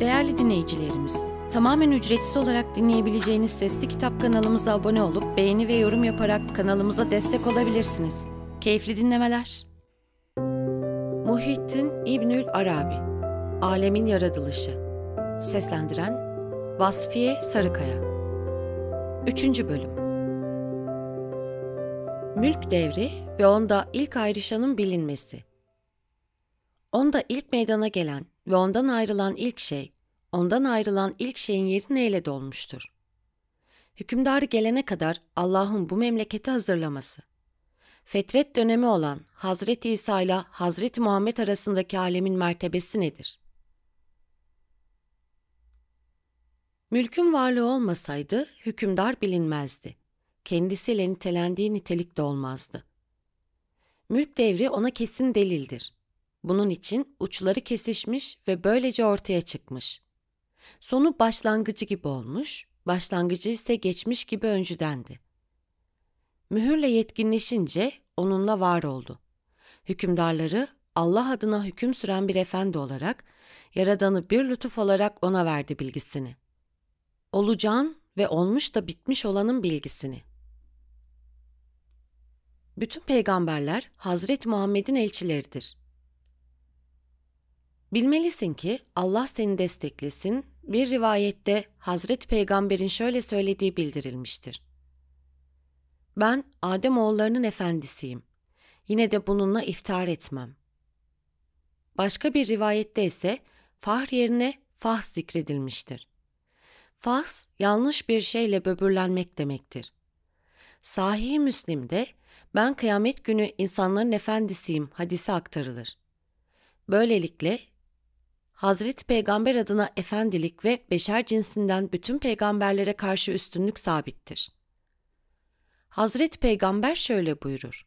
Değerli dinleyicilerimiz, tamamen ücretsiz olarak dinleyebileceğiniz Sesli Kitap kanalımıza abone olup beğeni ve yorum yaparak kanalımıza destek olabilirsiniz. Keyifli dinlemeler. Muhittin İbnül Arabi Alemin Yaratılışı Seslendiren Vasfiye Sarıkaya 3. Bölüm Mülk devri ve onda ilk ayrışanın bilinmesi Onda ilk meydana gelen ve ondan ayrılan ilk şey, ondan ayrılan ilk şeyin yeri neyle dolmuştur? Hükümdarı gelene kadar Allah'ın bu memleketi hazırlaması. Fetret dönemi olan Hazreti İsa ile Hazreti Muhammed arasındaki alemin mertebesi nedir? Mülkün varlığı olmasaydı hükümdar bilinmezdi. Kendisiyle nitelendiği nitelik de olmazdı. Mülk devri ona kesin delildir. Bunun için uçları kesişmiş ve böylece ortaya çıkmış. Sonu başlangıcı gibi olmuş, başlangıcı ise geçmiş gibi öncüdendi. Mühürle yetkinleşince onunla var oldu. Hükümdarları Allah adına hüküm süren bir efendi olarak, Yaradan'ı bir lütuf olarak ona verdi bilgisini. Olacağın ve olmuş da bitmiş olanın bilgisini. Bütün peygamberler Hazreti Muhammed'in elçileridir. Bilmelisin ki Allah seni desteklesin. Bir rivayette Hazreti Peygamber'in şöyle söylediği bildirilmiştir. Ben Adem oğullarının efendisiyim. Yine de bununla iftar etmem. Başka bir rivayette ise fahr yerine fahs zikredilmiştir. Fahs yanlış bir şeyle böbürlenmek demektir. sahih Müslim'de ben kıyamet günü insanların efendisiyim hadisi aktarılır. Böylelikle Hazreti Peygamber adına efendilik ve beşer cinsinden bütün peygamberlere karşı üstünlük sabittir. Hazreti Peygamber şöyle buyurur.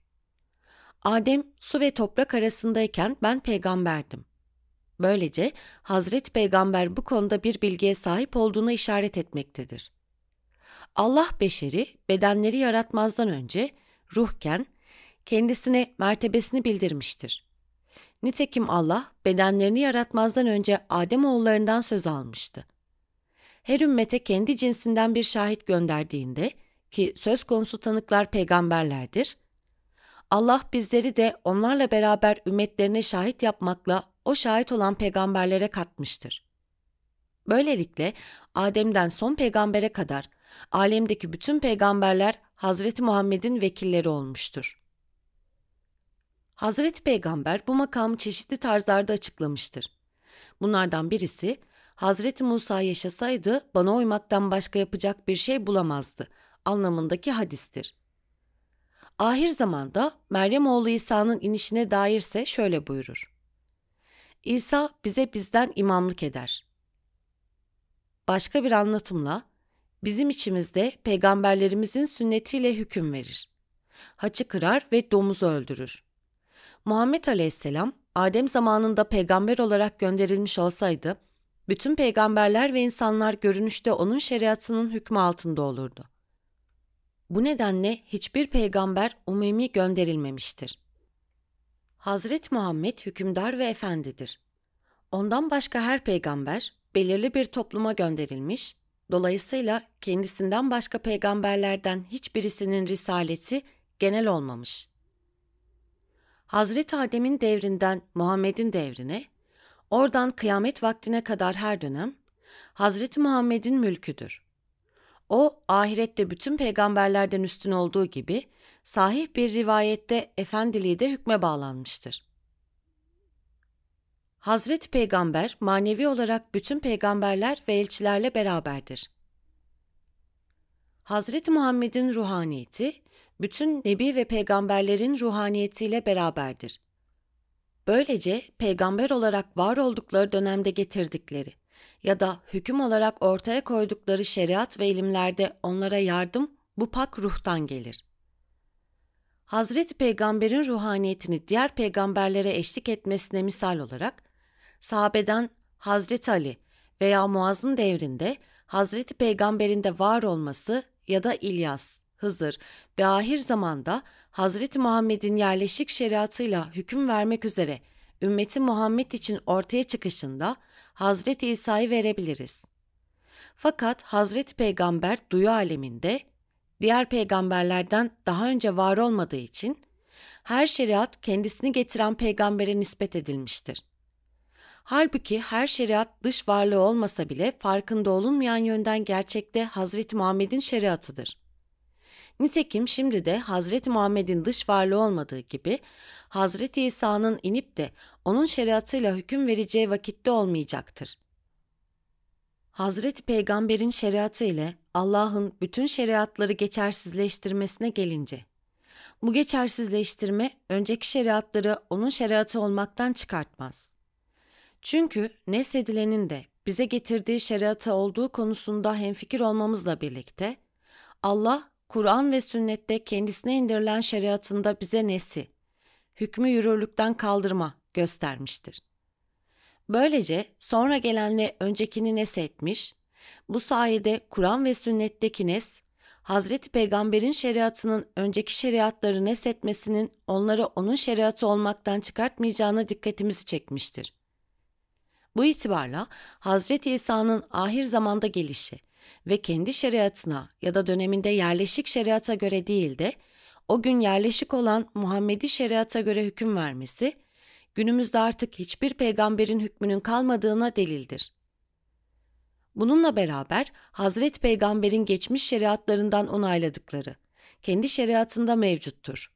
Adem su ve toprak arasındayken ben peygamberdim. Böylece Hazreti Peygamber bu konuda bir bilgiye sahip olduğuna işaret etmektedir. Allah beşeri bedenleri yaratmazdan önce ruhken kendisine mertebesini bildirmiştir. Nitekim Allah bedenlerini yaratmazdan önce Adem oğullarından söz almıştı. Her ümmete kendi cinsinden bir şahit gönderdiğinde ki söz konusu tanıklar peygamberlerdir, Allah bizleri de onlarla beraber ümmetlerine şahit yapmakla o şahit olan peygamberlere katmıştır. Böylelikle Adem'den son peygambere kadar alemdeki bütün peygamberler Hazreti Muhammed'in vekilleri olmuştur. Hazreti Peygamber bu makamı çeşitli tarzlarda açıklamıştır. Bunlardan birisi, Hazreti Musa yaşasaydı bana uymaktan başka yapacak bir şey bulamazdı anlamındaki hadistir. Ahir zamanda Meryem oğlu İsa'nın inişine dairse şöyle buyurur. İsa bize bizden imamlık eder. Başka bir anlatımla bizim içimizde peygamberlerimizin sünnetiyle hüküm verir. Haçı kırar ve domuzu öldürür. Muhammed Aleyhisselam Adem zamanında peygamber olarak gönderilmiş olsaydı, bütün peygamberler ve insanlar görünüşte onun şeriatının hükmü altında olurdu. Bu nedenle hiçbir peygamber umumi gönderilmemiştir. Hazret Muhammed hükümdar ve efendidir. Ondan başka her peygamber belirli bir topluma gönderilmiş, dolayısıyla kendisinden başka peygamberlerden hiçbirisinin risaleti genel olmamış.'' Hazreti Adem'in devrinden Muhammed'in devrine, oradan kıyamet vaktine kadar her dönem Hazreti Muhammed'in mülküdür. O ahirette bütün peygamberlerden üstün olduğu gibi sahih bir rivayette efendiliği de hükme bağlanmıştır. Hazreti Peygamber manevi olarak bütün peygamberler ve elçilerle beraberdir. Hazreti Muhammed'in ruhaniyeti bütün nebi ve peygamberlerin ruhaniyetiyle beraberdir. Böylece peygamber olarak var oldukları dönemde getirdikleri ya da hüküm olarak ortaya koydukları şeriat ve ilimlerde onlara yardım bu pak ruhtan gelir. Hazreti Peygamber'in ruhaniyetini diğer peygamberlere eşlik etmesine misal olarak sahabeden Hazreti Ali veya Muaz'ın devrinde Hazreti Peygamber'in de var olması ya da İlyas Hızır ve ahir zamanda Hazreti Muhammed'in yerleşik şeriatıyla hüküm vermek üzere ümmeti Muhammed için ortaya çıkışında Hazreti İsa'yı verebiliriz. Fakat Hazreti Peygamber duyu aleminde diğer peygamberlerden daha önce var olmadığı için her şeriat kendisini getiren peygambere nispet edilmiştir. Halbuki her şeriat dış varlığı olmasa bile farkında olunmayan yönden gerçekte Hazreti Muhammed'in şeriatıdır. Nitekim şimdi de Hazreti Muhammed'in dış varlığı olmadığı gibi Hazreti İsa'nın inip de onun şeriatıyla hüküm vereceği vakitte olmayacaktır. Hazreti Peygamber'in şeriatı ile Allah'ın bütün şeriatları geçersizleştirmesine gelince, bu geçersizleştirme önceki şeriatları onun şeriatı olmaktan çıkartmaz. Çünkü nesedilenin de bize getirdiği şeriatı olduğu konusunda hemfikir olmamızla birlikte, Allah Kur'an ve sünnette kendisine indirilen şeriatında bize nesi, hükmü yürürlükten kaldırma göstermiştir. Böylece sonra gelenle öncekini etmiş, bu sayede Kur'an ve sünnetteki nes, Hazreti Peygamber'in şeriatının önceki şeriatları nes etmesinin onları onun şeriatı olmaktan çıkartmayacağına dikkatimizi çekmiştir. Bu itibarla Hazreti İsa'nın ahir zamanda gelişi ve kendi şeriatına ya da döneminde yerleşik şeriata göre değil de o gün yerleşik olan Muhammedi şeriata göre hüküm vermesi, günümüzde artık hiçbir peygamberin hükmünün kalmadığına delildir. Bununla beraber Hazret Peygamber'in geçmiş şeriatlarından onayladıkları, kendi şeriatında mevcuttur.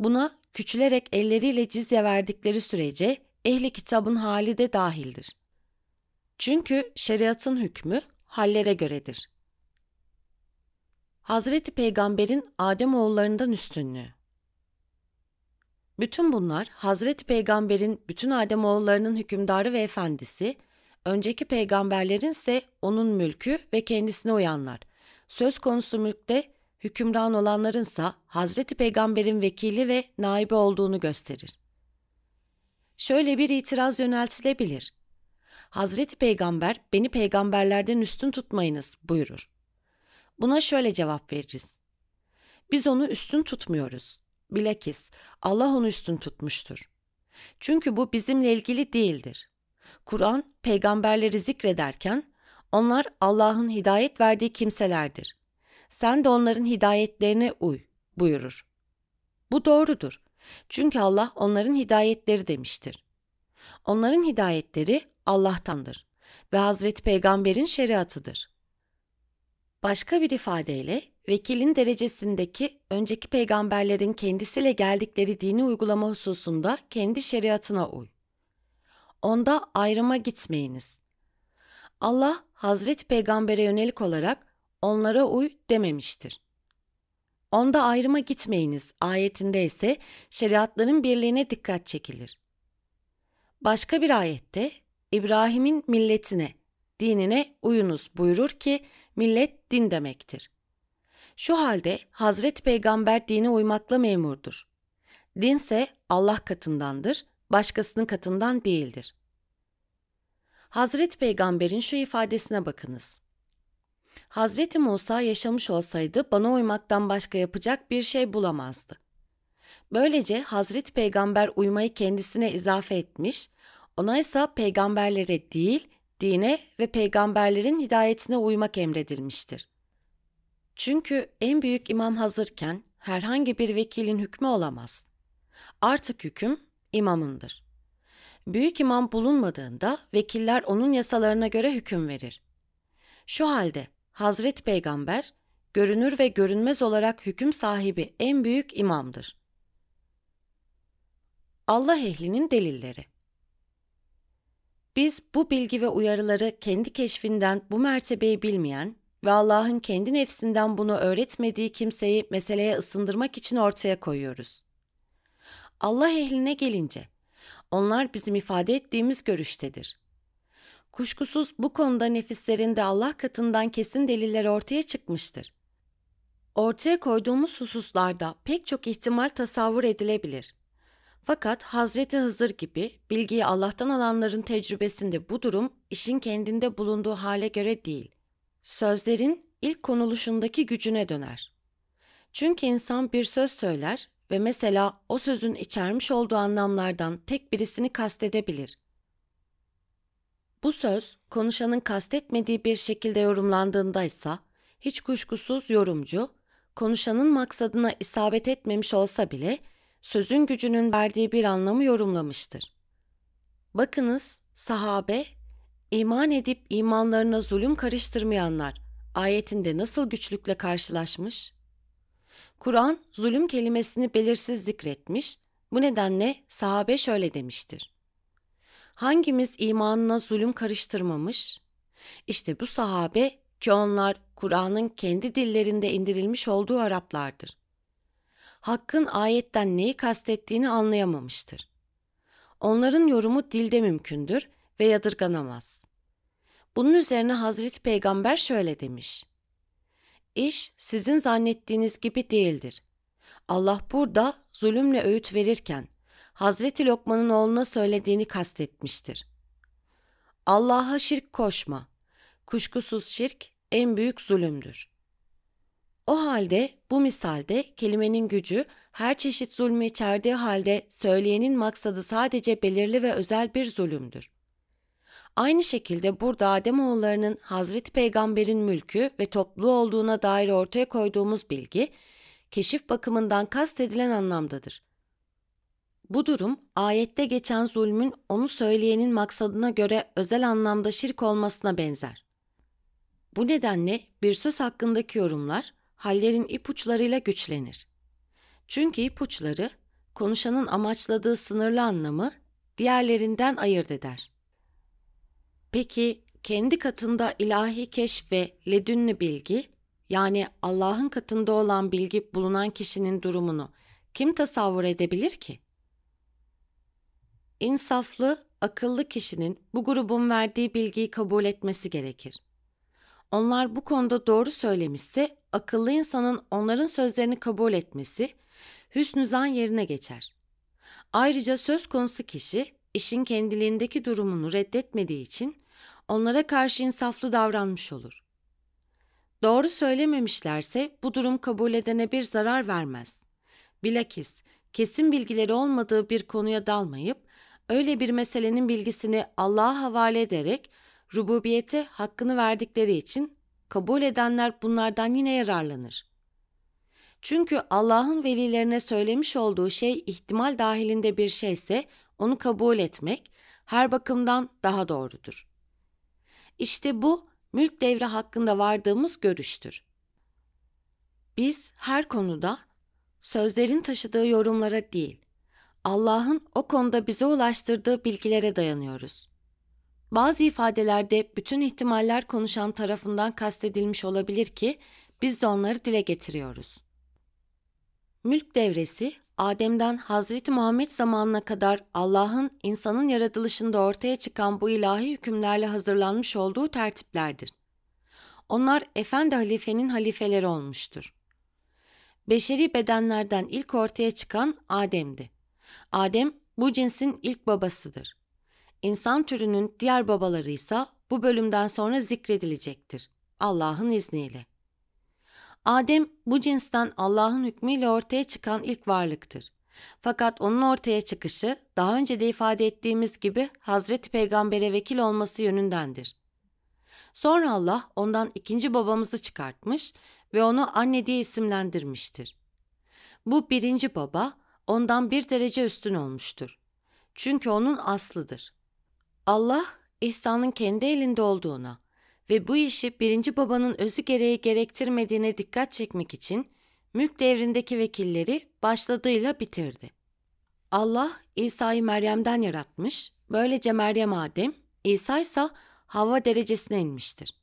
Buna küçülerek elleriyle cizye verdikleri sürece ehli kitabın hali de dahildir. Çünkü şeriatın hükmü hallere göredir. Hazreti Peygamber'in Adem oğullarından üstünlüğü. Bütün bunlar Hazreti Peygamber'in bütün Adem oğullarının hükümdarı ve efendisi, önceki peygamberlerin ise onun mülkü ve kendisine uyanlar. Söz konusu mülkte hükümran olanlarınsa Hazreti Peygamber'in vekili ve naibi olduğunu gösterir. Şöyle bir itiraz yöneltilebilir. Hazreti Peygamber beni peygamberlerden üstün tutmayınız buyurur. Buna şöyle cevap veririz. Biz onu üstün tutmuyoruz. Bilakis Allah onu üstün tutmuştur. Çünkü bu bizimle ilgili değildir. Kur'an peygamberleri zikrederken onlar Allah'ın hidayet verdiği kimselerdir. Sen de onların hidayetlerine uy buyurur. Bu doğrudur. Çünkü Allah onların hidayetleri demiştir. Onların hidayetleri Allah'tandır ve Hazreti Peygamber'in şeriatıdır. Başka bir ifadeyle vekilin derecesindeki önceki peygamberlerin kendisiyle geldikleri dini uygulama hususunda kendi şeriatına uy. Onda ayrıma gitmeyiniz. Allah Hazreti Peygamber'e yönelik olarak onlara uy dememiştir. Onda ayrıma gitmeyiniz ayetinde ise şeriatların birliğine dikkat çekilir. Başka bir ayette İbrahim'in milletine, dinine uyunuz buyurur ki millet din demektir. Şu halde Hazreti Peygamber dine uymakla memurdur. Dinse Allah katındandır, başkasının katından değildir. Hazreti Peygamber'in şu ifadesine bakınız. Hazreti Musa yaşamış olsaydı bana uymaktan başka yapacak bir şey bulamazdı. Böylece Hazreti Peygamber uymayı kendisine izafe etmiş, ona ise peygamberlere değil, dine ve peygamberlerin hidayetine uymak emredilmiştir. Çünkü en büyük imam hazırken herhangi bir vekilin hükmü olamaz. Artık hüküm imamındır. Büyük imam bulunmadığında vekiller onun yasalarına göre hüküm verir. Şu halde Hazreti Peygamber görünür ve görünmez olarak hüküm sahibi en büyük imamdır. Allah ehlinin delilleri biz bu bilgi ve uyarıları kendi keşfinden bu mertebeyi bilmeyen ve Allah'ın kendi nefsinden bunu öğretmediği kimseyi meseleye ısındırmak için ortaya koyuyoruz. Allah ehline gelince, onlar bizim ifade ettiğimiz görüştedir. Kuşkusuz bu konuda nefislerinde Allah katından kesin deliller ortaya çıkmıştır. Ortaya koyduğumuz hususlarda pek çok ihtimal tasavvur edilebilir. Fakat Hazreti Hızır gibi bilgiyi Allah'tan alanların tecrübesinde bu durum işin kendinde bulunduğu hale göre değil, sözlerin ilk konuluşundaki gücüne döner. Çünkü insan bir söz söyler ve mesela o sözün içermiş olduğu anlamlardan tek birisini kastedebilir. Bu söz konuşanın kastetmediği bir şekilde yorumlandığında ise hiç kuşkusuz yorumcu konuşanın maksadına isabet etmemiş olsa bile sözün gücünün verdiği bir anlamı yorumlamıştır. Bakınız sahabe, iman edip imanlarına zulüm karıştırmayanlar ayetinde nasıl güçlükle karşılaşmış? Kur'an zulüm kelimesini belirsiz zikretmiş, bu nedenle sahabe şöyle demiştir. Hangimiz imanına zulüm karıştırmamış? İşte bu sahabe ki onlar Kur'an'ın kendi dillerinde indirilmiş olduğu Araplardır. Hakk'ın ayetten neyi kastettiğini anlayamamıştır. Onların yorumu dilde mümkündür ve yadırganamaz. Bunun üzerine Hazreti Peygamber şöyle demiş. İş sizin zannettiğiniz gibi değildir. Allah burada zulümle öğüt verirken Hazreti Lokman'ın oğluna söylediğini kastetmiştir. Allah'a şirk koşma. Kuşkusuz şirk en büyük zulümdür.'' O halde bu misalde kelimenin gücü her çeşit zulmü içerdiği halde söyleyenin maksadı sadece belirli ve özel bir zulümdür. Aynı şekilde burada Ademoğullarının Hazreti Peygamber'in mülkü ve toplu olduğuna dair ortaya koyduğumuz bilgi, keşif bakımından kastedilen anlamdadır. Bu durum, ayette geçen zulmün onu söyleyenin maksadına göre özel anlamda şirk olmasına benzer. Bu nedenle bir söz hakkındaki yorumlar, hallerin ipuçlarıyla güçlenir. Çünkü ipuçları konuşanın amaçladığı sınırlı anlamı diğerlerinden ayırt eder. Peki kendi katında ilahi keşf ve ledünlü bilgi yani Allah'ın katında olan bilgi bulunan kişinin durumunu kim tasavvur edebilir ki? İnsaflı, akıllı kişinin bu grubun verdiği bilgiyi kabul etmesi gerekir. Onlar bu konuda doğru söylemişse akıllı insanın onların sözlerini kabul etmesi hüsnü zan yerine geçer. Ayrıca söz konusu kişi işin kendiliğindeki durumunu reddetmediği için onlara karşı insaflı davranmış olur. Doğru söylememişlerse bu durum kabul edene bir zarar vermez. Bilakis kesin bilgileri olmadığı bir konuya dalmayıp öyle bir meselenin bilgisini Allah'a havale ederek rububiyete hakkını verdikleri için kabul edenler bunlardan yine yararlanır. Çünkü Allah'ın velilerine söylemiş olduğu şey ihtimal dahilinde bir şeyse onu kabul etmek her bakımdan daha doğrudur. İşte bu mülk devri hakkında vardığımız görüştür. Biz her konuda sözlerin taşıdığı yorumlara değil, Allah'ın o konuda bize ulaştırdığı bilgilere dayanıyoruz.'' Bazı ifadelerde bütün ihtimaller konuşan tarafından kastedilmiş olabilir ki biz de onları dile getiriyoruz. Mülk devresi, Adem'den Hazreti Muhammed zamanına kadar Allah'ın insanın yaratılışında ortaya çıkan bu ilahi hükümlerle hazırlanmış olduğu tertiplerdir. Onlar Efendi halifenin halifeleri olmuştur. Beşeri bedenlerden ilk ortaya çıkan Adem'di. Adem bu cinsin ilk babasıdır. İnsan türünün diğer babaları ise bu bölümden sonra zikredilecektir. Allah'ın izniyle. Adem bu cinsten Allah'ın hükmüyle ortaya çıkan ilk varlıktır. Fakat onun ortaya çıkışı daha önce de ifade ettiğimiz gibi Hazreti Peygamber'e vekil olması yönündendir. Sonra Allah ondan ikinci babamızı çıkartmış ve onu anne diye isimlendirmiştir. Bu birinci baba ondan bir derece üstün olmuştur. Çünkü onun aslıdır. Allah İsa'nın kendi elinde olduğuna ve bu işi birinci babanın özü gereği gerektirmediğine dikkat çekmek için mülk devrindeki vekilleri başladığıyla bitirdi. Allah İsa'yı Meryem'den yaratmış, böylece Meryem Adem, İsa ise hava derecesine inmiştir.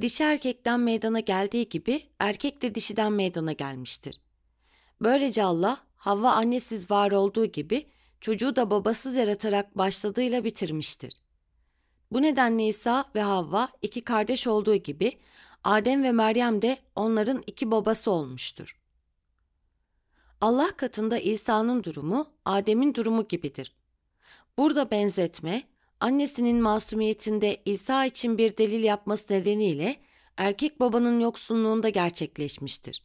Dişi erkekten meydana geldiği gibi erkek de dişiden meydana gelmiştir. Böylece Allah Havva annesiz var olduğu gibi çocuğu da babasız yaratarak başladığıyla bitirmiştir. Bu nedenle İsa ve Havva iki kardeş olduğu gibi Adem ve Meryem de onların iki babası olmuştur. Allah katında İsa'nın durumu Adem'in durumu gibidir. Burada benzetme, annesinin masumiyetinde İsa için bir delil yapması nedeniyle erkek babanın yoksunluğunda gerçekleşmiştir.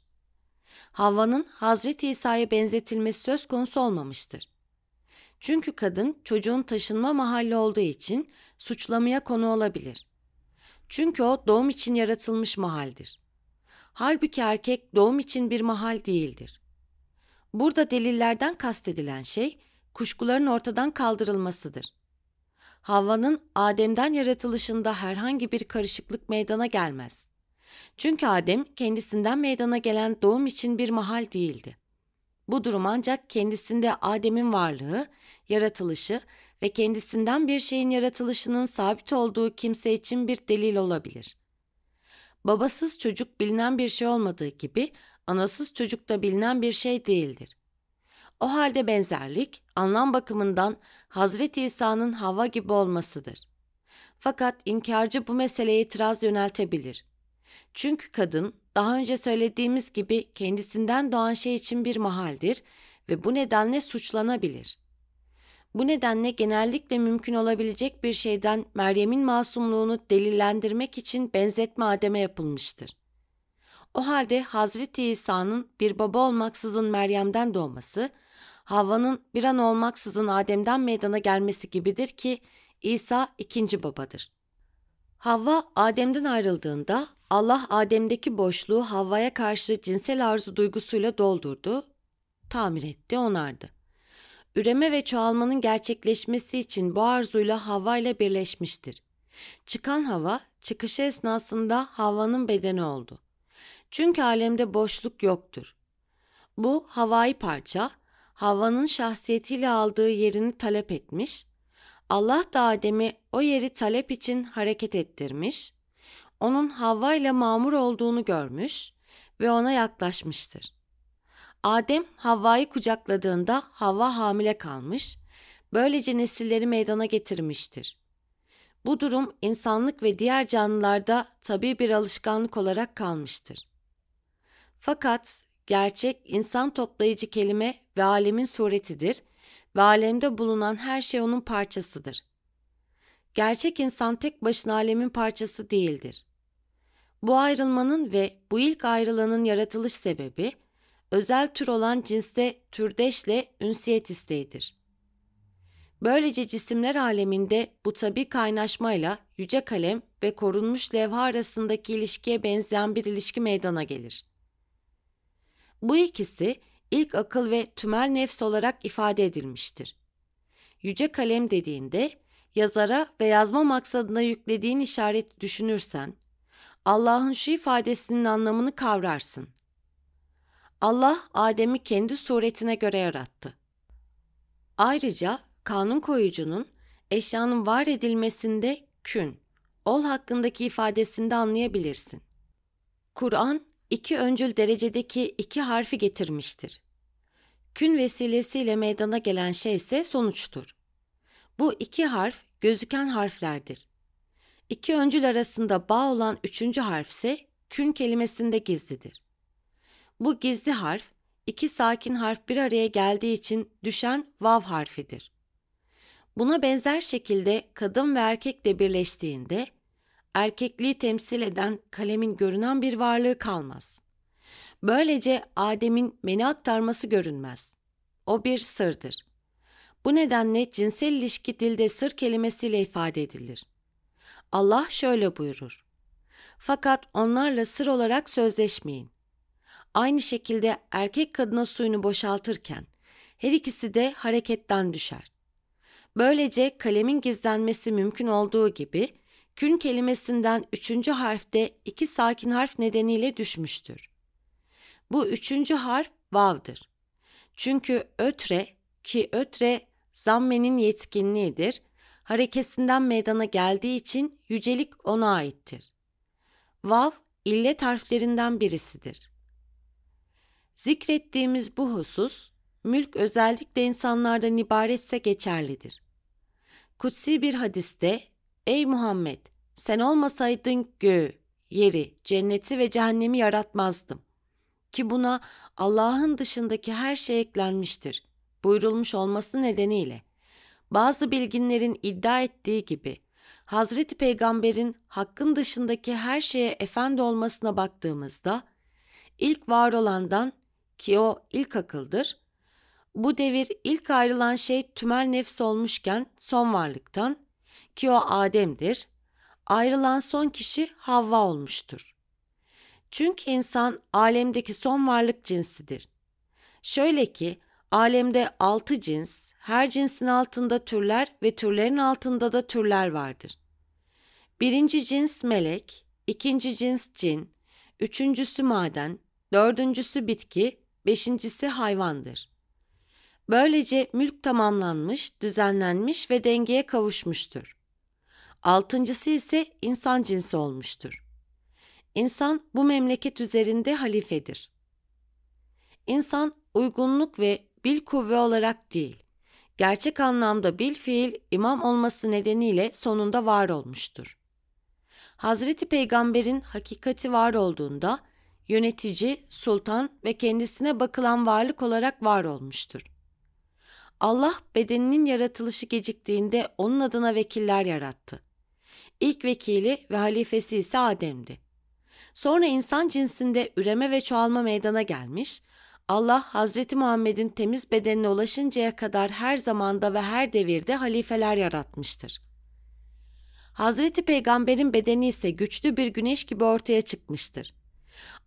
Havva'nın Hazreti İsa'ya benzetilmesi söz konusu olmamıştır. Çünkü kadın çocuğun taşınma mahalli olduğu için suçlamaya konu olabilir. Çünkü o doğum için yaratılmış mahaldir. Halbuki erkek doğum için bir mahal değildir. Burada delillerden kastedilen şey kuşkuların ortadan kaldırılmasıdır. Havva'nın Adem'den yaratılışında herhangi bir karışıklık meydana gelmez. Çünkü Adem kendisinden meydana gelen doğum için bir mahal değildi. Bu durum ancak kendisinde Adem'in varlığı, yaratılışı ve kendisinden bir şeyin yaratılışının sabit olduğu kimse için bir delil olabilir. Babasız çocuk bilinen bir şey olmadığı gibi anasız çocuk da bilinen bir şey değildir. O halde benzerlik anlam bakımından Hazreti İsa'nın hava gibi olmasıdır. Fakat inkarcı bu meseleye itiraz yöneltebilir. Çünkü kadın daha önce söylediğimiz gibi kendisinden doğan şey için bir mahaldir ve bu nedenle suçlanabilir. Bu nedenle genellikle mümkün olabilecek bir şeyden Meryem'in masumluğunu delillendirmek için benzetme ademe yapılmıştır. O halde Hazreti İsa'nın bir baba olmaksızın Meryem'den doğması, Havva'nın bir an olmaksızın Adem'den meydana gelmesi gibidir ki İsa ikinci babadır. Havva Adem'den ayrıldığında Allah Adem'deki boşluğu Havva'ya karşı cinsel arzu duygusuyla doldurdu, tamir etti, onardı. Üreme ve çoğalmanın gerçekleşmesi için bu arzuyla Havva ile birleşmiştir. Çıkan hava, çıkışı esnasında Havva'nın bedeni oldu. Çünkü alemde boşluk yoktur. Bu havai parça, Havva'nın şahsiyetiyle aldığı yerini talep etmiş, Allah da Adem'i o yeri talep için hareket ettirmiş, onun Havva ile mamur olduğunu görmüş ve ona yaklaşmıştır. Adem Havva'yı kucakladığında Havva hamile kalmış, böylece nesilleri meydana getirmiştir. Bu durum insanlık ve diğer canlılarda tabi bir alışkanlık olarak kalmıştır. Fakat gerçek insan toplayıcı kelime ve alemin suretidir ve alemde bulunan her şey onun parçasıdır. Gerçek insan tek başına alemin parçası değildir. Bu ayrılmanın ve bu ilk ayrılanın yaratılış sebebi, özel tür olan cinste türdeşle ünsiyet isteğidir. Böylece cisimler aleminde bu tabi kaynaşmayla yüce kalem ve korunmuş levha arasındaki ilişkiye benzeyen bir ilişki meydana gelir. Bu ikisi ilk akıl ve tümel nefs olarak ifade edilmiştir. Yüce kalem dediğinde yazara ve yazma maksadına yüklediğin işareti düşünürsen Allah'ın şu ifadesinin anlamını kavrarsın. Allah Adem'i kendi suretine göre yarattı. Ayrıca kanun koyucunun eşyanın var edilmesinde kün, ol hakkındaki ifadesinde anlayabilirsin. Kur'an iki öncül derecedeki iki harfi getirmiştir. Kün vesilesiyle meydana gelen şey ise sonuçtur. Bu iki harf gözüken harflerdir. İki öncül arasında bağ olan üçüncü harf ise kün kelimesinde gizlidir. Bu gizli harf, iki sakin harf bir araya geldiği için düşen vav harfidir. Buna benzer şekilde kadın ve erkek de birleştiğinde erkekliği temsil eden kalemin görünen bir varlığı kalmaz. Böylece Adem'in beni aktarması görünmez. O bir sırdır. Bu nedenle cinsel ilişki dilde sır kelimesiyle ifade edilir. Allah şöyle buyurur. Fakat onlarla sır olarak sözleşmeyin. Aynı şekilde erkek kadına suyunu boşaltırken her ikisi de hareketten düşer. Böylece kalemin gizlenmesi mümkün olduğu gibi kün kelimesinden üçüncü harfte iki sakin harf nedeniyle düşmüştür. Bu üçüncü harf vav'dır. Çünkü ötre ki ötre zammenin yetkinliğidir, harekesinden meydana geldiği için yücelik ona aittir. Vav, illet harflerinden birisidir. Zikrettiğimiz bu husus, mülk özellikle insanlardan ibaretse geçerlidir. Kutsi bir hadiste Ey Muhammed! Sen olmasaydın göğü, yeri, cenneti ve cehennemi yaratmazdım. Ki buna Allah'ın dışındaki her şey eklenmiştir. Buyurulmuş olması nedeniyle. Bazı bilginlerin iddia ettiği gibi, Hazreti Peygamber'in hakkın dışındaki her şeye efendi olmasına baktığımızda, ilk var olandan ki o ilk akıldır, bu devir ilk ayrılan şey tümel nefs olmuşken son varlıktan, ki o Adem'dir, ayrılan son kişi Havva olmuştur. Çünkü insan alemdeki son varlık cinsidir. Şöyle ki, alemde altı cins, her cinsin altında türler ve türlerin altında da türler vardır. Birinci cins melek, ikinci cins cin, üçüncüsü maden, dördüncüsü bitki, beşincisi hayvandır. Böylece mülk tamamlanmış, düzenlenmiş ve dengeye kavuşmuştur altıncısı ise insan cinsi olmuştur. İnsan bu memleket üzerinde halifedir. İnsan uygunluk ve bil kuvve olarak değil, gerçek anlamda bil fiil imam olması nedeniyle sonunda var olmuştur. Hazreti Peygamber'in hakikati var olduğunda yönetici, sultan ve kendisine bakılan varlık olarak var olmuştur. Allah bedeninin yaratılışı geciktiğinde onun adına vekiller yarattı. İlk vekili ve halifesi ise Adem'di. Sonra insan cinsinde üreme ve çoğalma meydana gelmiş, Allah Hazreti Muhammed'in temiz bedenine ulaşıncaya kadar her zamanda ve her devirde halifeler yaratmıştır. Hazreti Peygamber'in bedeni ise güçlü bir güneş gibi ortaya çıkmıştır.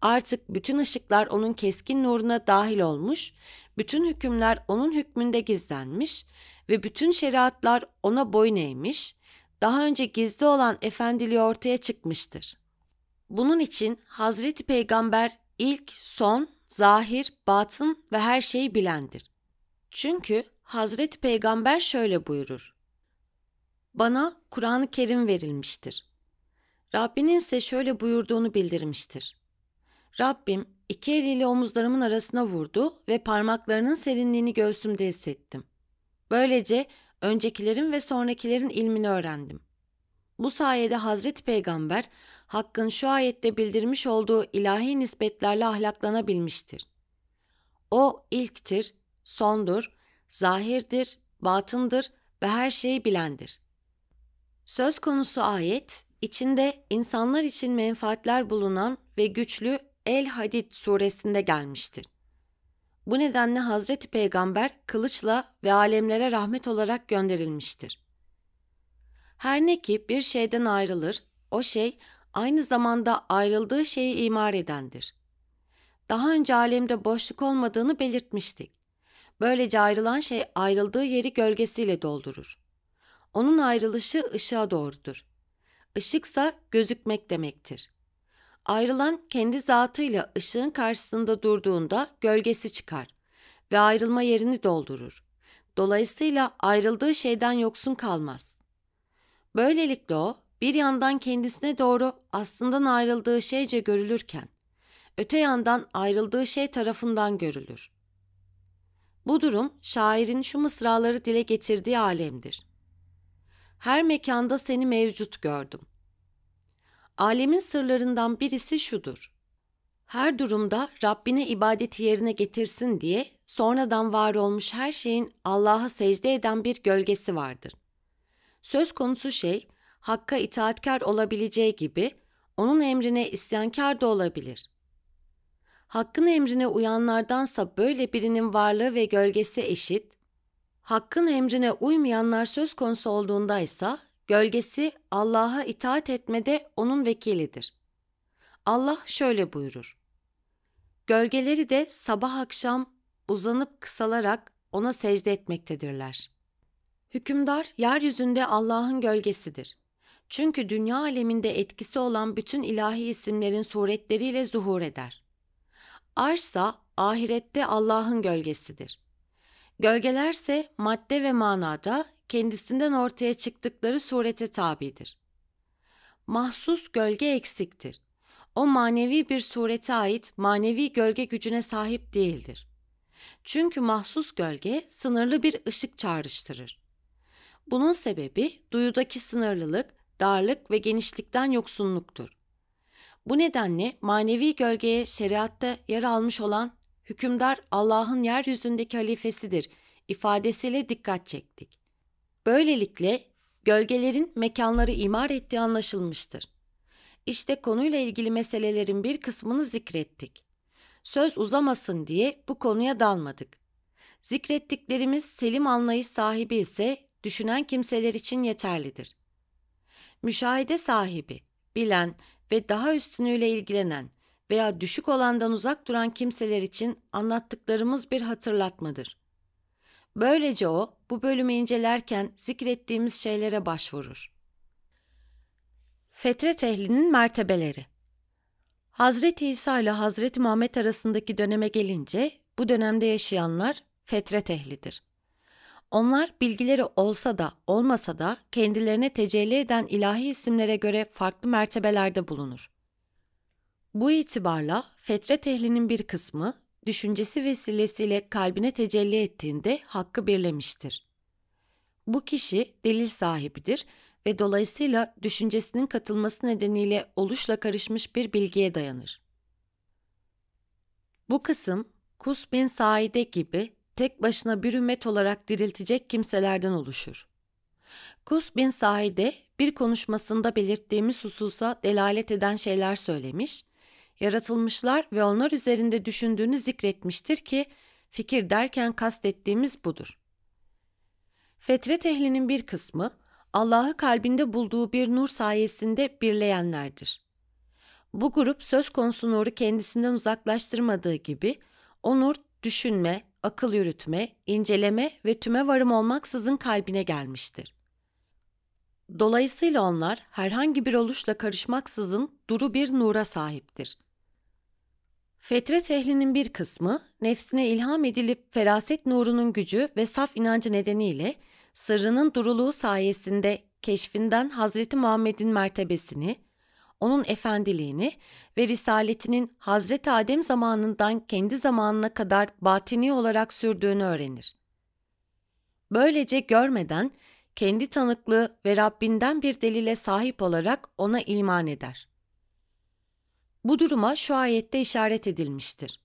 Artık bütün ışıklar onun keskin nuruna dahil olmuş, bütün hükümler onun hükmünde gizlenmiş ve bütün şeriatlar ona boyun eğmiş, daha önce gizli olan efendiliği ortaya çıkmıştır. Bunun için Hazreti Peygamber ilk, son, zahir, batın ve her şeyi bilendir. Çünkü Hazreti Peygamber şöyle buyurur. Bana Kur'an-ı Kerim verilmiştir. Rabbinin ise şöyle buyurduğunu bildirmiştir. Rabbim iki eliyle omuzlarımın arasına vurdu ve parmaklarının serinliğini göğsümde hissettim. Böylece öncekilerin ve sonrakilerin ilmini öğrendim. Bu sayede Hazreti Peygamber, Hakk'ın şu ayette bildirmiş olduğu ilahi nispetlerle ahlaklanabilmiştir. O ilktir, sondur, zahirdir, batındır ve her şeyi bilendir. Söz konusu ayet, içinde insanlar için menfaatler bulunan ve güçlü El Hadid suresinde gelmiştir. Bu nedenle Hazreti Peygamber kılıçla ve alemlere rahmet olarak gönderilmiştir. Her ne ki bir şeyden ayrılır, o şey aynı zamanda ayrıldığı şeyi imar edendir. Daha önce alemde boşluk olmadığını belirtmiştik. Böylece ayrılan şey ayrıldığı yeri gölgesiyle doldurur. Onun ayrılışı ışığa doğrudur. Işıksa gözükmek demektir. Ayrılan kendi zatıyla ışığın karşısında durduğunda gölgesi çıkar ve ayrılma yerini doldurur. Dolayısıyla ayrıldığı şeyden yoksun kalmaz. Böylelikle o bir yandan kendisine doğru aslında ayrıldığı şeyce görülürken öte yandan ayrıldığı şey tarafından görülür. Bu durum şairin şu mısraları dile getirdiği alemdir. Her mekanda seni mevcut gördüm.'' Alemin sırlarından birisi şudur. Her durumda Rabbine ibadeti yerine getirsin diye sonradan var olmuş her şeyin Allah'a secde eden bir gölgesi vardır. Söz konusu şey, Hakk'a itaatkar olabileceği gibi onun emrine isyankar da olabilir. Hakk'ın emrine uyanlardansa böyle birinin varlığı ve gölgesi eşit, Hakk'ın emrine uymayanlar söz konusu olduğunda ise Gölgesi Allah'a itaat etmede onun vekilidir. Allah şöyle buyurur. Gölgeleri de sabah akşam uzanıp kısalarak ona secde etmektedirler. Hükümdar yeryüzünde Allah'ın gölgesidir. Çünkü dünya aleminde etkisi olan bütün ilahi isimlerin suretleriyle zuhur eder. Arsa ahirette Allah'ın gölgesidir. Gölgelerse madde ve manada kendisinden ortaya çıktıkları surete tabidir. Mahsus gölge eksiktir. O manevi bir surete ait manevi gölge gücüne sahip değildir. Çünkü mahsus gölge sınırlı bir ışık çağrıştırır. Bunun sebebi duyudaki sınırlılık, darlık ve genişlikten yoksunluktur. Bu nedenle manevi gölgeye şeriatta yer almış olan hükümdar Allah'ın yeryüzündeki halifesidir ifadesiyle dikkat çektik. Böylelikle gölgelerin mekanları imar ettiği anlaşılmıştır. İşte konuyla ilgili meselelerin bir kısmını zikrettik. Söz uzamasın diye bu konuya dalmadık. Zikrettiklerimiz selim anlayış sahibi ise düşünen kimseler için yeterlidir. Müşahide sahibi, bilen ve daha üstünüyle ilgilenen veya düşük olandan uzak duran kimseler için anlattıklarımız bir hatırlatmadır. Böylece o bu bölümü incelerken zikrettiğimiz şeylere başvurur. Fetret ehlinin mertebeleri Hazreti İsa ile Hazreti Muhammed arasındaki döneme gelince bu dönemde yaşayanlar fetret ehlidir. Onlar bilgileri olsa da olmasa da kendilerine tecelli eden ilahi isimlere göre farklı mertebelerde bulunur. Bu itibarla fetret ehlinin bir kısmı düşüncesi vesilesiyle kalbine tecelli ettiğinde hakkı birlemiştir. Bu kişi delil sahibidir ve dolayısıyla düşüncesinin katılması nedeniyle oluşla karışmış bir bilgiye dayanır. Bu kısım Kus bin Saide gibi tek başına bir ümmet olarak diriltecek kimselerden oluşur. Kus bin Saide bir konuşmasında belirttiğimiz hususa delalet eden şeyler söylemiş yaratılmışlar ve onlar üzerinde düşündüğünü zikretmiştir ki fikir derken kastettiğimiz budur. Fetret ehlinin bir kısmı Allah'ı kalbinde bulduğu bir nur sayesinde birleyenlerdir. Bu grup söz konusu nuru kendisinden uzaklaştırmadığı gibi o nur düşünme, akıl yürütme, inceleme ve tüme varım olmaksızın kalbine gelmiştir. Dolayısıyla onlar herhangi bir oluşla karışmaksızın duru bir nura sahiptir. Fetret ehlinin bir kısmı nefsine ilham edilip feraset nurunun gücü ve saf inancı nedeniyle sırrının duruluğu sayesinde keşfinden Hazreti Muhammed'in mertebesini, onun efendiliğini ve risaletinin Hazreti Adem zamanından kendi zamanına kadar batini olarak sürdüğünü öğrenir. Böylece görmeden kendi tanıklığı ve Rabbinden bir delile sahip olarak ona iman eder.'' Bu duruma şu ayette işaret edilmiştir.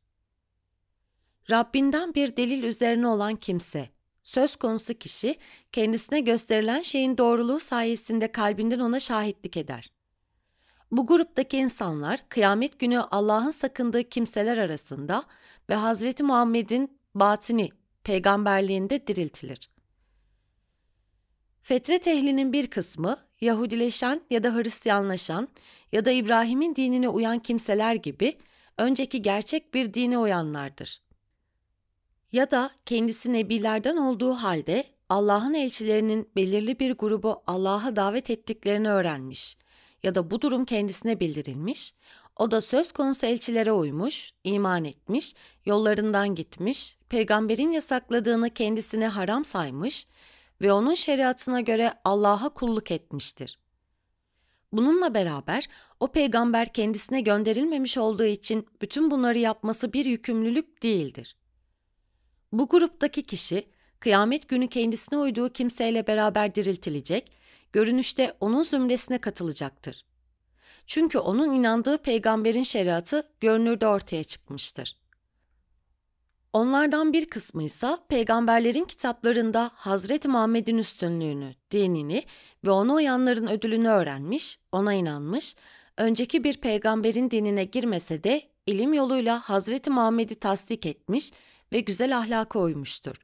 Rabbinden bir delil üzerine olan kimse, söz konusu kişi kendisine gösterilen şeyin doğruluğu sayesinde kalbinden ona şahitlik eder. Bu gruptaki insanlar kıyamet günü Allah'ın sakındığı kimseler arasında ve Hazreti Muhammed'in batini peygamberliğinde diriltilir. Fetret ehlinin bir kısmı Yahudileşen ya da Hristiyanlaşan ya da İbrahim'in dinine uyan kimseler gibi önceki gerçek bir dine uyanlardır. Ya da kendisi nebilerden olduğu halde Allah'ın elçilerinin belirli bir grubu Allah'a davet ettiklerini öğrenmiş ya da bu durum kendisine bildirilmiş, o da söz konusu elçilere uymuş, iman etmiş, yollarından gitmiş, peygamberin yasakladığını kendisine haram saymış, ve onun şeriatına göre Allah'a kulluk etmiştir. Bununla beraber o peygamber kendisine gönderilmemiş olduğu için bütün bunları yapması bir yükümlülük değildir. Bu gruptaki kişi kıyamet günü kendisine uyduğu kimseyle beraber diriltilecek, görünüşte onun zümresine katılacaktır. Çünkü onun inandığı peygamberin şeriatı görünürde ortaya çıkmıştır. Onlardan bir kısmı ise peygamberlerin kitaplarında Hazreti Muhammed'in üstünlüğünü, dinini ve ona uyanların ödülünü öğrenmiş, ona inanmış, önceki bir peygamberin dinine girmese de ilim yoluyla Hazreti Muhammed'i tasdik etmiş ve güzel ahlaka uymuştur.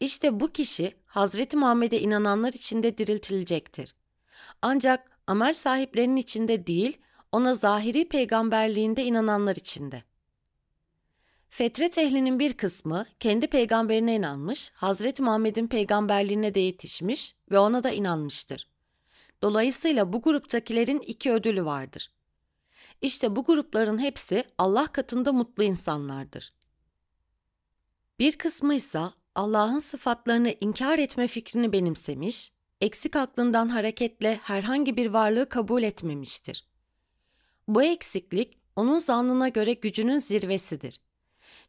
İşte bu kişi Hazreti Muhammed'e inananlar içinde diriltilecektir. Ancak amel sahiplerinin içinde değil, ona zahiri peygamberliğinde inananlar içinde.'' Fetret ehlinin bir kısmı kendi peygamberine inanmış, Hazreti Muhammed'in peygamberliğine de yetişmiş ve ona da inanmıştır. Dolayısıyla bu gruptakilerin iki ödülü vardır. İşte bu grupların hepsi Allah katında mutlu insanlardır. Bir kısmı ise Allah'ın sıfatlarını inkar etme fikrini benimsemiş, eksik aklından hareketle herhangi bir varlığı kabul etmemiştir. Bu eksiklik onun zannına göre gücünün zirvesidir.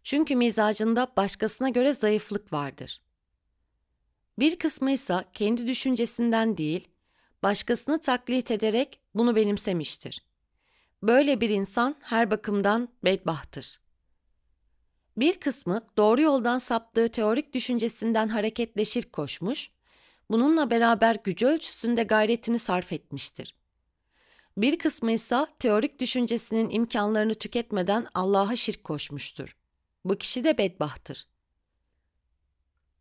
Çünkü mizacında başkasına göre zayıflık vardır. Bir kısmı ise kendi düşüncesinden değil, başkasını taklit ederek bunu benimsemiştir. Böyle bir insan her bakımdan bedbahtır. Bir kısmı doğru yoldan saptığı teorik düşüncesinden hareketle şirk koşmuş, bununla beraber gücü ölçüsünde gayretini sarf etmiştir. Bir kısmı ise teorik düşüncesinin imkanlarını tüketmeden Allah'a şirk koşmuştur. Bu kişi de bedbahtır.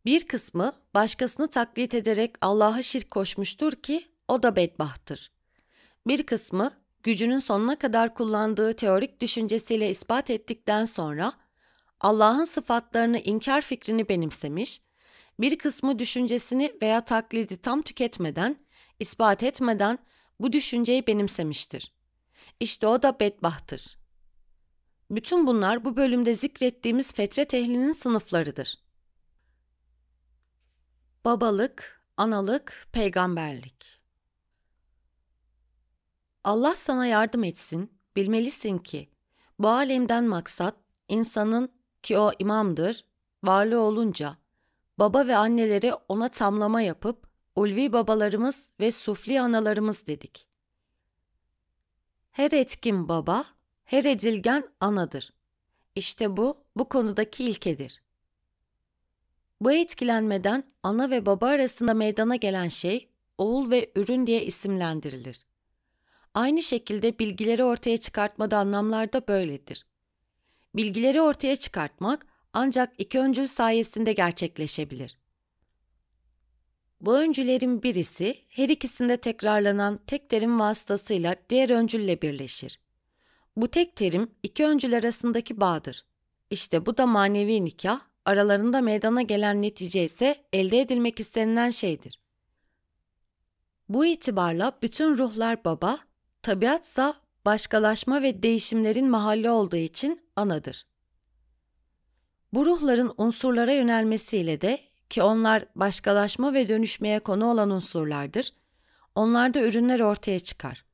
Bir kısmı başkasını taklit ederek Allah'a şirk koşmuştur ki o da bedbahtır. Bir kısmı gücünün sonuna kadar kullandığı teorik düşüncesiyle ispat ettikten sonra Allah'ın sıfatlarını inkar fikrini benimsemiş, bir kısmı düşüncesini veya taklidi tam tüketmeden, ispat etmeden bu düşünceyi benimsemiştir. İşte o da bedbahtır. Bütün bunlar bu bölümde zikrettiğimiz fetret ehlinin sınıflarıdır. Babalık, analık, peygamberlik. Allah sana yardım etsin, bilmelisin ki bu alemden maksat insanın ki o imamdır, varlığı olunca baba ve anneleri ona tamlama yapıp ulvi babalarımız ve sufli analarımız dedik. Her etkin baba her edilgen anadır. İşte bu, bu konudaki ilkedir. Bu etkilenmeden ana ve baba arasında meydana gelen şey, oğul ve ürün diye isimlendirilir. Aynı şekilde bilgileri ortaya çıkartmada anlamlar da böyledir. Bilgileri ortaya çıkartmak ancak iki öncül sayesinde gerçekleşebilir. Bu öncülerin birisi her ikisinde tekrarlanan tek terim vasıtasıyla diğer öncülle birleşir. Bu tek terim iki öncül arasındaki bağdır. İşte bu da manevi nikah, aralarında meydana gelen netice ise elde edilmek istenilen şeydir. Bu itibarla bütün ruhlar baba, tabiatsa başkalaşma ve değişimlerin mahalli olduğu için anadır. Bu ruhların unsurlara yönelmesiyle de ki onlar başkalaşma ve dönüşmeye konu olan unsurlardır, onlarda ürünler ortaya çıkar.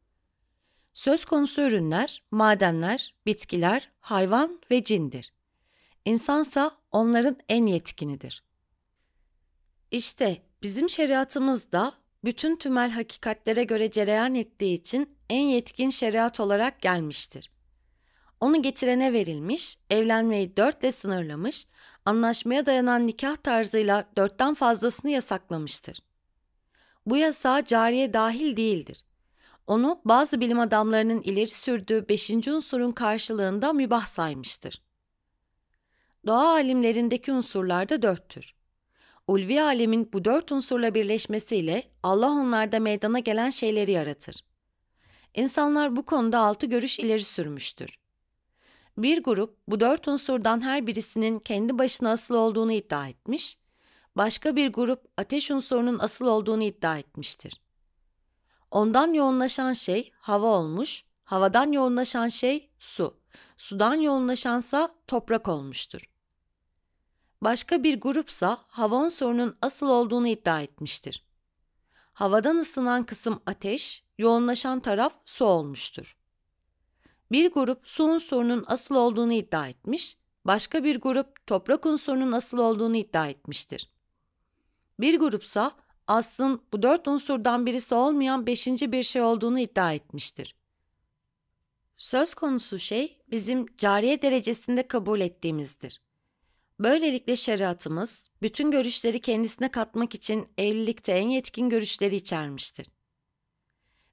Söz konusu ürünler, madenler, bitkiler, hayvan ve cindir. İnsansa onların en yetkinidir. İşte bizim şeriatımız da bütün tümel hakikatlere göre cereyan ettiği için en yetkin şeriat olarak gelmiştir. Onu getirene verilmiş, evlenmeyi dörtle sınırlamış, anlaşmaya dayanan nikah tarzıyla dörtten fazlasını yasaklamıştır. Bu yasa cariye dahil değildir onu bazı bilim adamlarının ileri sürdüğü beşinci unsurun karşılığında mübah saymıştır. Doğa alimlerindeki unsurlar da dörttür. Ulvi alemin bu dört unsurla birleşmesiyle Allah onlarda meydana gelen şeyleri yaratır. İnsanlar bu konuda altı görüş ileri sürmüştür. Bir grup bu dört unsurdan her birisinin kendi başına asıl olduğunu iddia etmiş, başka bir grup ateş unsurunun asıl olduğunu iddia etmiştir. Ondan yoğunlaşan şey hava olmuş, havadan yoğunlaşan şey su, sudan yoğunlaşansa toprak olmuştur. Başka bir grupsa hava unsurunun asıl olduğunu iddia etmiştir. Havadan ısınan kısım ateş, yoğunlaşan taraf su olmuştur. Bir grup su sorunun asıl olduğunu iddia etmiş, başka bir grup toprak unsurunun asıl olduğunu iddia etmiştir. Bir grupsa Aslın bu dört unsurdan birisi olmayan beşinci bir şey olduğunu iddia etmiştir. Söz konusu şey bizim cariye derecesinde kabul ettiğimizdir. Böylelikle şeriatımız bütün görüşleri kendisine katmak için evlilikte en yetkin görüşleri içermiştir.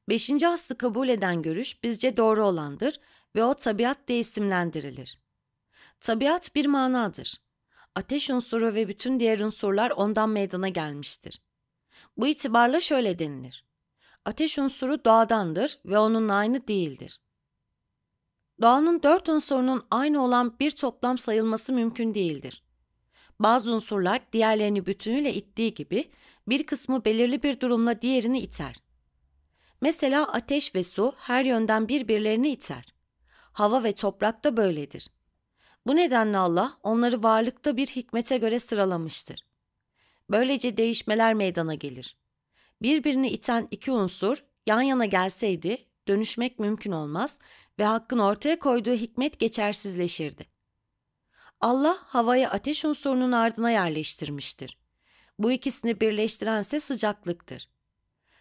Beşinci aslı kabul eden görüş bizce doğru olandır ve o tabiat diye isimlendirilir. Tabiat bir manadır. Ateş unsuru ve bütün diğer unsurlar ondan meydana gelmiştir. Bu itibarla şöyle denilir. Ateş unsuru doğadandır ve onun aynı değildir. Doğanın dört unsurunun aynı olan bir toplam sayılması mümkün değildir. Bazı unsurlar diğerlerini bütünüyle ittiği gibi bir kısmı belirli bir durumla diğerini iter. Mesela ateş ve su her yönden birbirlerini iter. Hava ve toprak da böyledir. Bu nedenle Allah onları varlıkta bir hikmete göre sıralamıştır. Böylece değişmeler meydana gelir. Birbirini iten iki unsur yan yana gelseydi dönüşmek mümkün olmaz ve hakkın ortaya koyduğu hikmet geçersizleşirdi. Allah havayı ateş unsurunun ardına yerleştirmiştir. Bu ikisini birleştiren ise sıcaklıktır.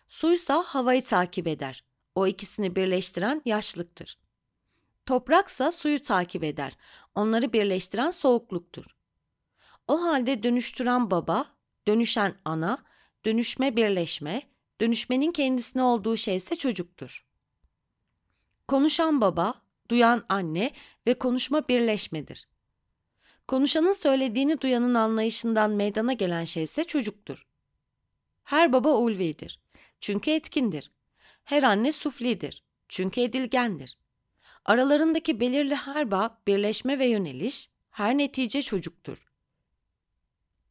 Suysa havayı takip eder. O ikisini birleştiren yaşlıktır. Topraksa suyu takip eder. Onları birleştiren soğukluktur. O halde dönüştüren baba, Dönüşen ana, dönüşme birleşme, dönüşmenin kendisine olduğu şey ise çocuktur. Konuşan baba, duyan anne ve konuşma birleşmedir. Konuşanın söylediğini duyanın anlayışından meydana gelen şey ise çocuktur. Her baba ulvidir. Çünkü etkindir. Her anne suflidir. Çünkü edilgendir. Aralarındaki belirli her bağ, birleşme ve yöneliş, her netice çocuktur.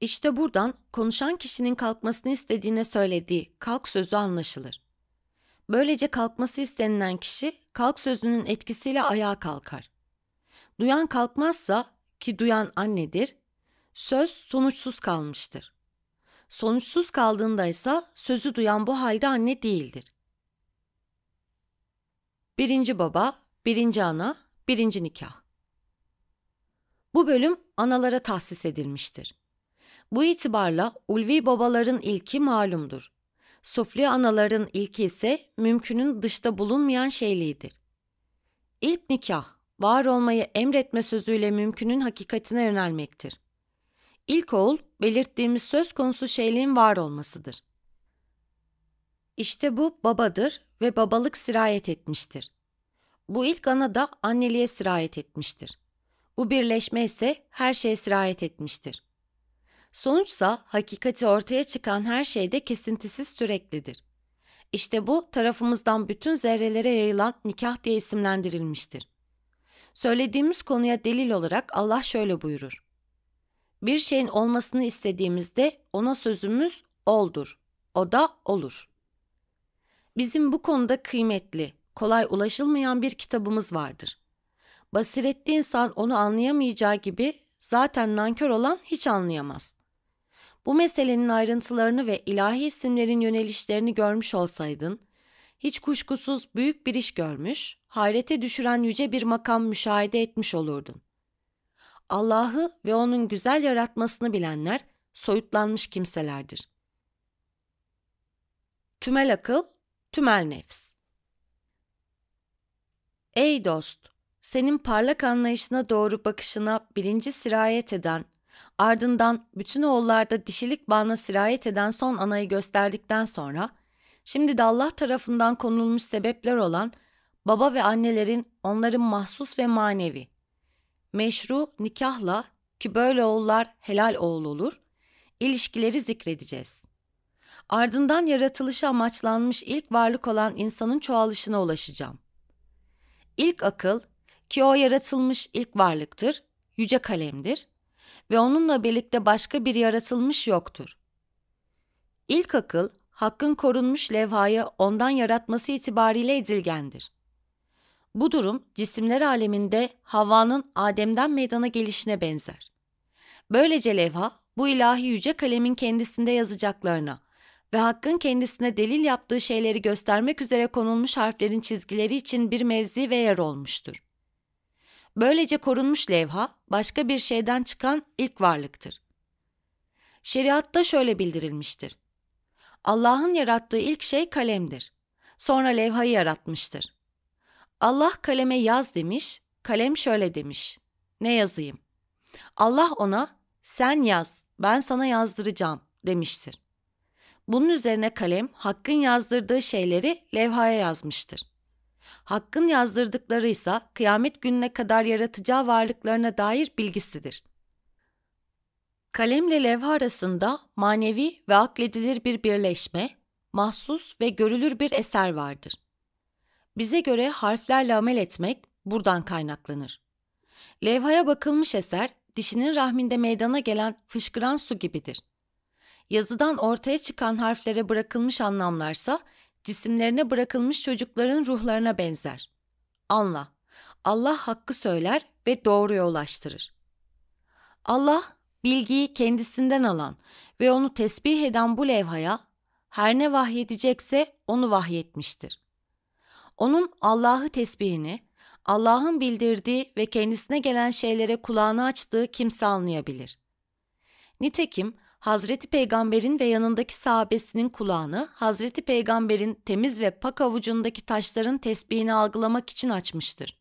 İşte buradan konuşan kişinin kalkmasını istediğine söylediği kalk sözü anlaşılır. Böylece kalkması istenilen kişi kalk sözünün etkisiyle ayağa kalkar. Duyan kalkmazsa ki duyan annedir, söz sonuçsuz kalmıştır. Sonuçsuz kaldığında ise sözü duyan bu halde anne değildir. Birinci baba, birinci ana, birinci nikah. Bu bölüm analara tahsis edilmiştir. Bu itibarla ulvi babaların ilki malumdur. Sufli anaların ilki ise mümkünün dışta bulunmayan şeyliğidir. İlk nikah, var olmayı emretme sözüyle mümkünün hakikatine yönelmektir. İlk oğul, belirttiğimiz söz konusu şeyliğin var olmasıdır. İşte bu babadır ve babalık sirayet etmiştir. Bu ilk ana da anneliğe sirayet etmiştir. Bu birleşme ise her şeye sirayet etmiştir. Sonuçsa hakikati ortaya çıkan her şeyde kesintisiz süreklidir. İşte bu tarafımızdan bütün zerrelere yayılan nikah diye isimlendirilmiştir. Söylediğimiz konuya delil olarak Allah şöyle buyurur. Bir şeyin olmasını istediğimizde ona sözümüz oldur, o da olur. Bizim bu konuda kıymetli, kolay ulaşılmayan bir kitabımız vardır. Basiretli insan onu anlayamayacağı gibi zaten nankör olan hiç anlayamaz. Bu meselenin ayrıntılarını ve ilahi isimlerin yönelişlerini görmüş olsaydın, hiç kuşkusuz büyük bir iş görmüş, hayrete düşüren yüce bir makam müşahede etmiş olurdun. Allah'ı ve onun güzel yaratmasını bilenler soyutlanmış kimselerdir. Tümel akıl, tümel nefs. Ey dost, senin parlak anlayışına doğru bakışına birinci sirayet eden Ardından bütün oğullarda dişilik bağına sirayet eden son anayı gösterdikten sonra, şimdi de Allah tarafından konulmuş sebepler olan baba ve annelerin onların mahsus ve manevi, meşru nikahla ki böyle oğullar helal oğul olur, ilişkileri zikredeceğiz. Ardından yaratılışı amaçlanmış ilk varlık olan insanın çoğalışına ulaşacağım. İlk akıl ki o yaratılmış ilk varlıktır, yüce kalemdir.'' ve onunla birlikte başka bir yaratılmış yoktur. İlk akıl, Hakk'ın korunmuş levhayı ondan yaratması itibariyle edilgendir. Bu durum cisimler aleminde Havva'nın Adem'den meydana gelişine benzer. Böylece levha bu ilahi yüce kalemin kendisinde yazacaklarına ve Hakk'ın kendisine delil yaptığı şeyleri göstermek üzere konulmuş harflerin çizgileri için bir mevzi ve yer olmuştur. Böylece korunmuş levha başka bir şeyden çıkan ilk varlıktır. Şeriatta şöyle bildirilmiştir. Allah'ın yarattığı ilk şey kalemdir. Sonra levhayı yaratmıştır. Allah kaleme yaz demiş, kalem şöyle demiş. Ne yazayım? Allah ona sen yaz, ben sana yazdıracağım demiştir. Bunun üzerine kalem Hakk'ın yazdırdığı şeyleri levhaya yazmıştır. Hakk'ın yazdırdıkları ise kıyamet gününe kadar yaratacağı varlıklarına dair bilgisidir. Kalemle levha arasında manevi ve akledilir bir birleşme, mahsus ve görülür bir eser vardır. Bize göre harflerle amel etmek buradan kaynaklanır. Levhaya bakılmış eser, dişinin rahminde meydana gelen fışkıran su gibidir. Yazıdan ortaya çıkan harflere bırakılmış anlamlarsa, cisimlerine bırakılmış çocukların ruhlarına benzer. Anla, Allah hakkı söyler ve doğruya ulaştırır. Allah, bilgiyi kendisinden alan ve onu tesbih eden bu levhaya, her ne vahyedecekse onu vahyetmiştir. Onun Allah'ı tesbihini, Allah'ın bildirdiği ve kendisine gelen şeylere kulağını açtığı kimse anlayabilir. Nitekim Hazreti Peygamber'in ve yanındaki sahabesinin kulağını Hazreti Peygamber'in temiz ve pak avucundaki taşların tesbihini algılamak için açmıştır.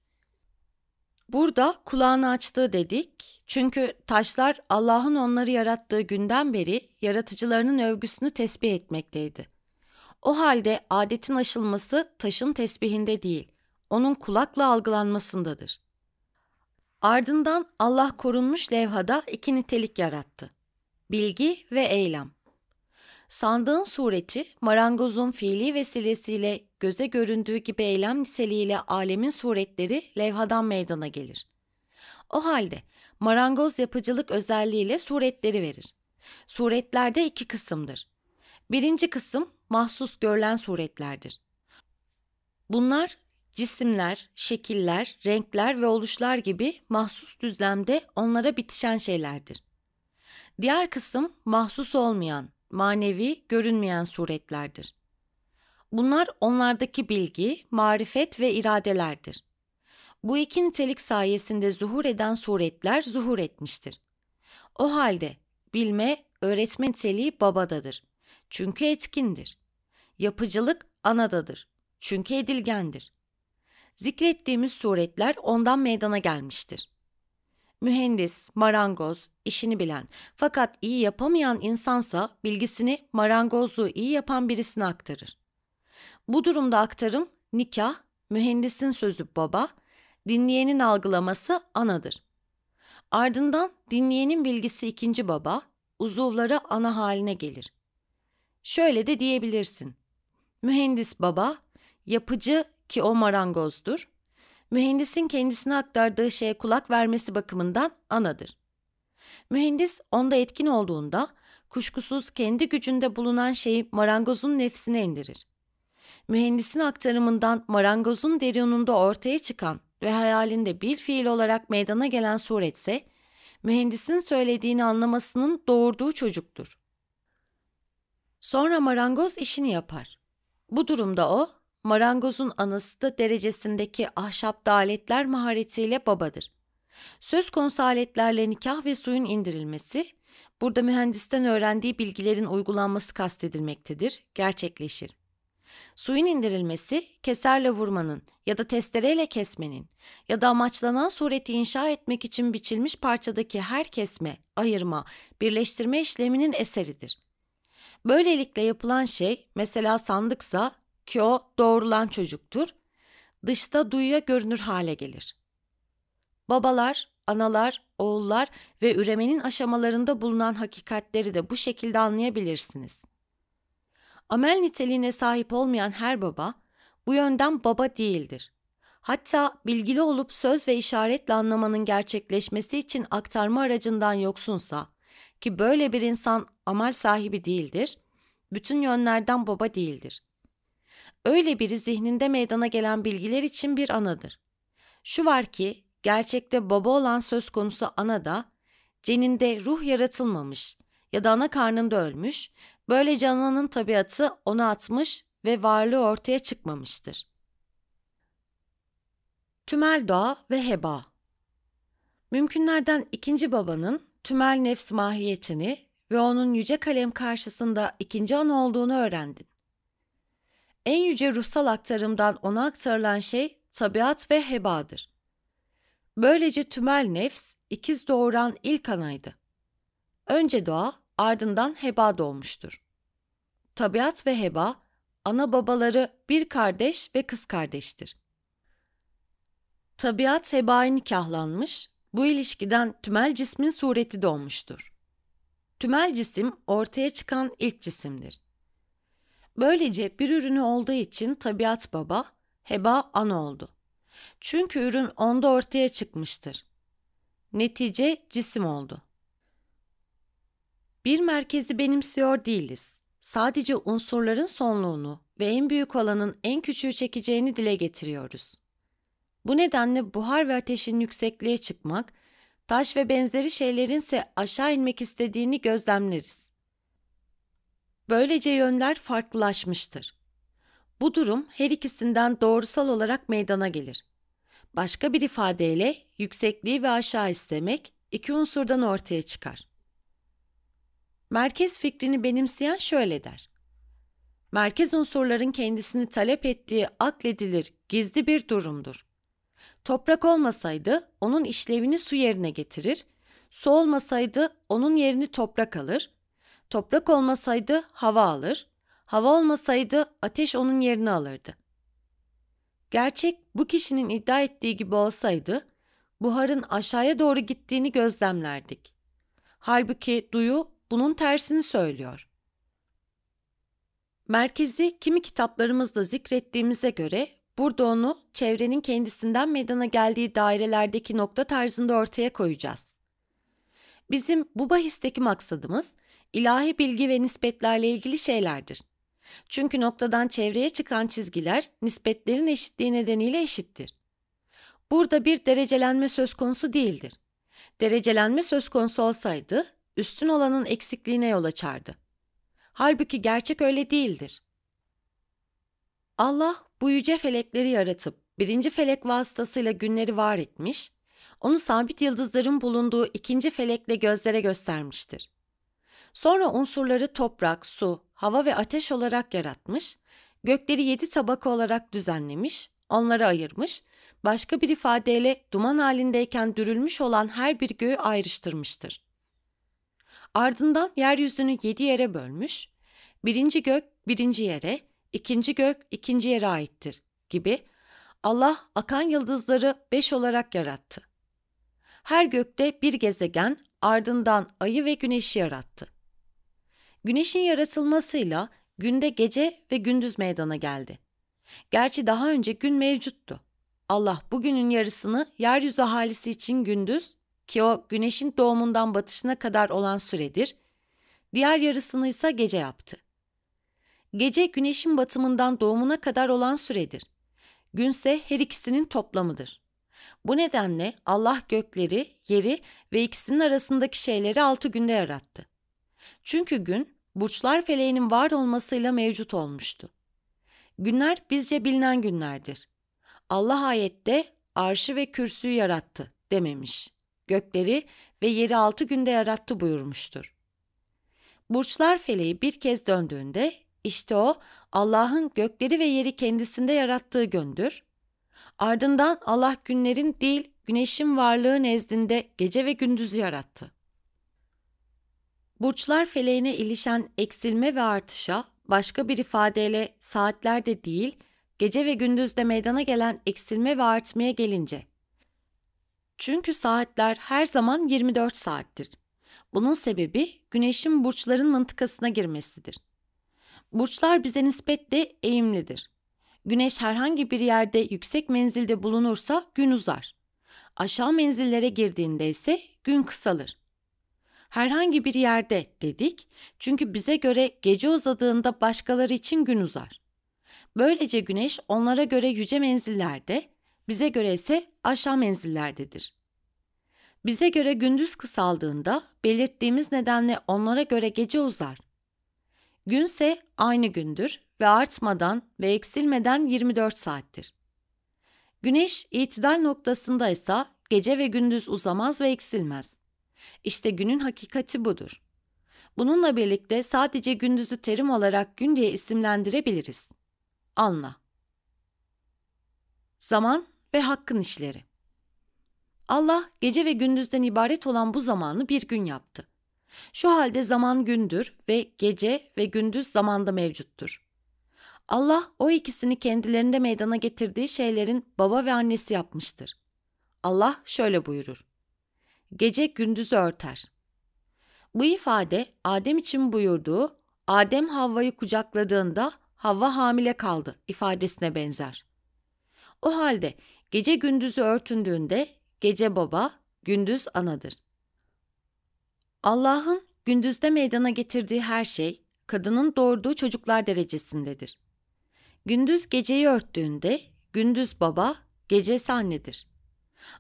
Burada kulağını açtığı dedik çünkü taşlar Allah'ın onları yarattığı günden beri yaratıcılarının övgüsünü tesbih etmekteydi. O halde adetin aşılması taşın tesbihinde değil, onun kulakla algılanmasındadır. Ardından Allah korunmuş levhada iki nitelik yarattı. Bilgi ve eylem. Sandığın sureti marangozun fiili vesilesiyle göze göründüğü gibi eylem niteliğiyle alemin suretleri levhadan meydana gelir. O halde marangoz yapıcılık özelliğiyle suretleri verir. Suretlerde iki kısımdır. Birinci kısım mahsus görülen suretlerdir. Bunlar cisimler, şekiller, renkler ve oluşlar gibi mahsus düzlemde onlara bitişen şeylerdir. Diğer kısım mahsus olmayan, manevi, görünmeyen suretlerdir. Bunlar onlardaki bilgi, marifet ve iradelerdir. Bu iki nitelik sayesinde zuhur eden suretler zuhur etmiştir. O halde bilme, öğretme niteliği babadadır. Çünkü etkindir. Yapıcılık anadadır. Çünkü edilgendir. Zikrettiğimiz suretler ondan meydana gelmiştir mühendis, marangoz, işini bilen fakat iyi yapamayan insansa bilgisini marangozluğu iyi yapan birisine aktarır. Bu durumda aktarım nikah, mühendisin sözü baba, dinleyenin algılaması anadır. Ardından dinleyenin bilgisi ikinci baba, uzuvları ana haline gelir. Şöyle de diyebilirsin. Mühendis baba, yapıcı ki o marangozdur, mühendisin kendisine aktardığı şeye kulak vermesi bakımından anadır. Mühendis onda etkin olduğunda kuşkusuz kendi gücünde bulunan şeyi marangozun nefsine indirir. Mühendisin aktarımından marangozun derununda ortaya çıkan ve hayalinde bir fiil olarak meydana gelen suretse, mühendisin söylediğini anlamasının doğurduğu çocuktur. Sonra marangoz işini yapar. Bu durumda o, Marangozun anası da derecesindeki ahşap aletler maharetiyle babadır. Söz konusu aletlerle nikah ve suyun indirilmesi, burada mühendisten öğrendiği bilgilerin uygulanması kastedilmektedir, gerçekleşir. Suyun indirilmesi, keserle vurmanın ya da testereyle kesmenin ya da amaçlanan sureti inşa etmek için biçilmiş parçadaki her kesme, ayırma, birleştirme işleminin eseridir. Böylelikle yapılan şey, mesela sandıksa ki o doğrulan çocuktur, dışta duyuya görünür hale gelir. Babalar, analar, oğullar ve üremenin aşamalarında bulunan hakikatleri de bu şekilde anlayabilirsiniz. Amel niteliğine sahip olmayan her baba, bu yönden baba değildir. Hatta bilgili olup söz ve işaretle anlamanın gerçekleşmesi için aktarma aracından yoksunsa, ki böyle bir insan amel sahibi değildir, bütün yönlerden baba değildir öyle biri zihninde meydana gelen bilgiler için bir anadır. Şu var ki gerçekte baba olan söz konusu ana da ceninde ruh yaratılmamış ya da ana karnında ölmüş, böylece ananın tabiatı onu atmış ve varlığı ortaya çıkmamıştır. Tümel doğa ve heba Mümkünlerden ikinci babanın tümel nefs mahiyetini ve onun yüce kalem karşısında ikinci ana olduğunu öğrendim. En yüce ruhsal aktarımdan ona aktarılan şey tabiat ve hebadır. Böylece tümel nefs ikiz doğuran ilk anaydı. Önce doğa, ardından heba doğmuştur. Tabiat ve heba, ana babaları bir kardeş ve kız kardeştir. Tabiat hebaya nikahlanmış, bu ilişkiden tümel cismin sureti doğmuştur. Tümel cisim ortaya çıkan ilk cisimdir. Böylece bir ürünü olduğu için tabiat baba, heba ana oldu. Çünkü ürün onda ortaya çıkmıştır. Netice cisim oldu. Bir merkezi benimsiyor değiliz. Sadece unsurların sonluğunu ve en büyük olanın en küçüğü çekeceğini dile getiriyoruz. Bu nedenle buhar ve ateşin yüksekliğe çıkmak, taş ve benzeri şeylerin ise aşağı inmek istediğini gözlemleriz. Böylece yönler farklılaşmıştır. Bu durum her ikisinden doğrusal olarak meydana gelir. Başka bir ifadeyle yüksekliği ve aşağı istemek iki unsurdan ortaya çıkar. Merkez fikrini benimseyen şöyle der. Merkez unsurların kendisini talep ettiği akledilir, gizli bir durumdur. Toprak olmasaydı onun işlevini su yerine getirir, su olmasaydı onun yerini toprak alır, Toprak olmasaydı hava alır, hava olmasaydı ateş onun yerini alırdı. Gerçek bu kişinin iddia ettiği gibi olsaydı buharın aşağıya doğru gittiğini gözlemlerdik. Halbuki duyu bunun tersini söylüyor. Merkezi kimi kitaplarımızda zikrettiğimize göre burada onu çevrenin kendisinden meydana geldiği dairelerdeki nokta tarzında ortaya koyacağız. Bizim bu bahisteki maksadımız ilahi bilgi ve nispetlerle ilgili şeylerdir. Çünkü noktadan çevreye çıkan çizgiler nispetlerin eşitliği nedeniyle eşittir. Burada bir derecelenme söz konusu değildir. Derecelenme söz konusu olsaydı üstün olanın eksikliğine yol açardı. Halbuki gerçek öyle değildir. Allah bu yüce felekleri yaratıp birinci felek vasıtasıyla günleri var etmiş, onu sabit yıldızların bulunduğu ikinci felekle gözlere göstermiştir. Sonra unsurları toprak, su, hava ve ateş olarak yaratmış, gökleri yedi tabaka olarak düzenlemiş, onları ayırmış, başka bir ifadeyle duman halindeyken dürülmüş olan her bir göğü ayrıştırmıştır. Ardından yeryüzünü yedi yere bölmüş, birinci gök birinci yere, ikinci gök ikinci yere aittir gibi Allah akan yıldızları beş olarak yarattı. Her gökte bir gezegen, ardından ayı ve güneşi yarattı. Güneşin yaratılmasıyla günde gece ve gündüz meydana geldi. Gerçi daha önce gün mevcuttu. Allah bugünün yarısını yeryüzü ahalisi için gündüz ki o güneşin doğumundan batışına kadar olan süredir, diğer yarısını ise gece yaptı. Gece güneşin batımından doğumuna kadar olan süredir. Günse her ikisinin toplamıdır. Bu nedenle Allah gökleri, yeri ve ikisinin arasındaki şeyleri altı günde yarattı. Çünkü gün burçlar feleğinin var olmasıyla mevcut olmuştu. Günler bizce bilinen günlerdir. Allah ayette arşı ve kürsüyü yarattı dememiş. Gökleri ve yeri altı günde yarattı buyurmuştur. Burçlar feleği bir kez döndüğünde işte o Allah'ın gökleri ve yeri kendisinde yarattığı gündür. Ardından Allah günlerin değil güneşin varlığı nezdinde gece ve gündüzü yarattı. Burçlar feleğine ilişen eksilme ve artışa başka bir ifadeyle saatlerde değil, gece ve gündüzde meydana gelen eksilme ve artmaya gelince. Çünkü saatler her zaman 24 saattir. Bunun sebebi güneşin burçların mıntıkasına girmesidir. Burçlar bize nispetle eğimlidir. Güneş herhangi bir yerde yüksek menzilde bulunursa gün uzar. Aşağı menzillere girdiğinde ise gün kısalır herhangi bir yerde dedik çünkü bize göre gece uzadığında başkaları için gün uzar. Böylece güneş onlara göre yüce menzillerde, bize göre ise aşağı menzillerdedir. Bize göre gündüz kısaldığında belirttiğimiz nedenle onlara göre gece uzar. Günse aynı gündür ve artmadan ve eksilmeden 24 saattir. Güneş itidal noktasında ise gece ve gündüz uzamaz ve eksilmez. İşte günün hakikati budur. Bununla birlikte sadece gündüzü terim olarak gün diye isimlendirebiliriz. Anla. Zaman ve hakkın işleri. Allah gece ve gündüzden ibaret olan bu zamanı bir gün yaptı. Şu halde zaman gündür ve gece ve gündüz zamanda mevcuttur. Allah o ikisini kendilerinde meydana getirdiği şeylerin baba ve annesi yapmıştır. Allah şöyle buyurur gece gündüzü örter. Bu ifade Adem için buyurduğu Adem Havva'yı kucakladığında Havva hamile kaldı ifadesine benzer. O halde gece gündüzü örtündüğünde gece baba, gündüz anadır. Allah'ın gündüzde meydana getirdiği her şey kadının doğurduğu çocuklar derecesindedir. Gündüz geceyi örttüğünde gündüz baba, gece annedir.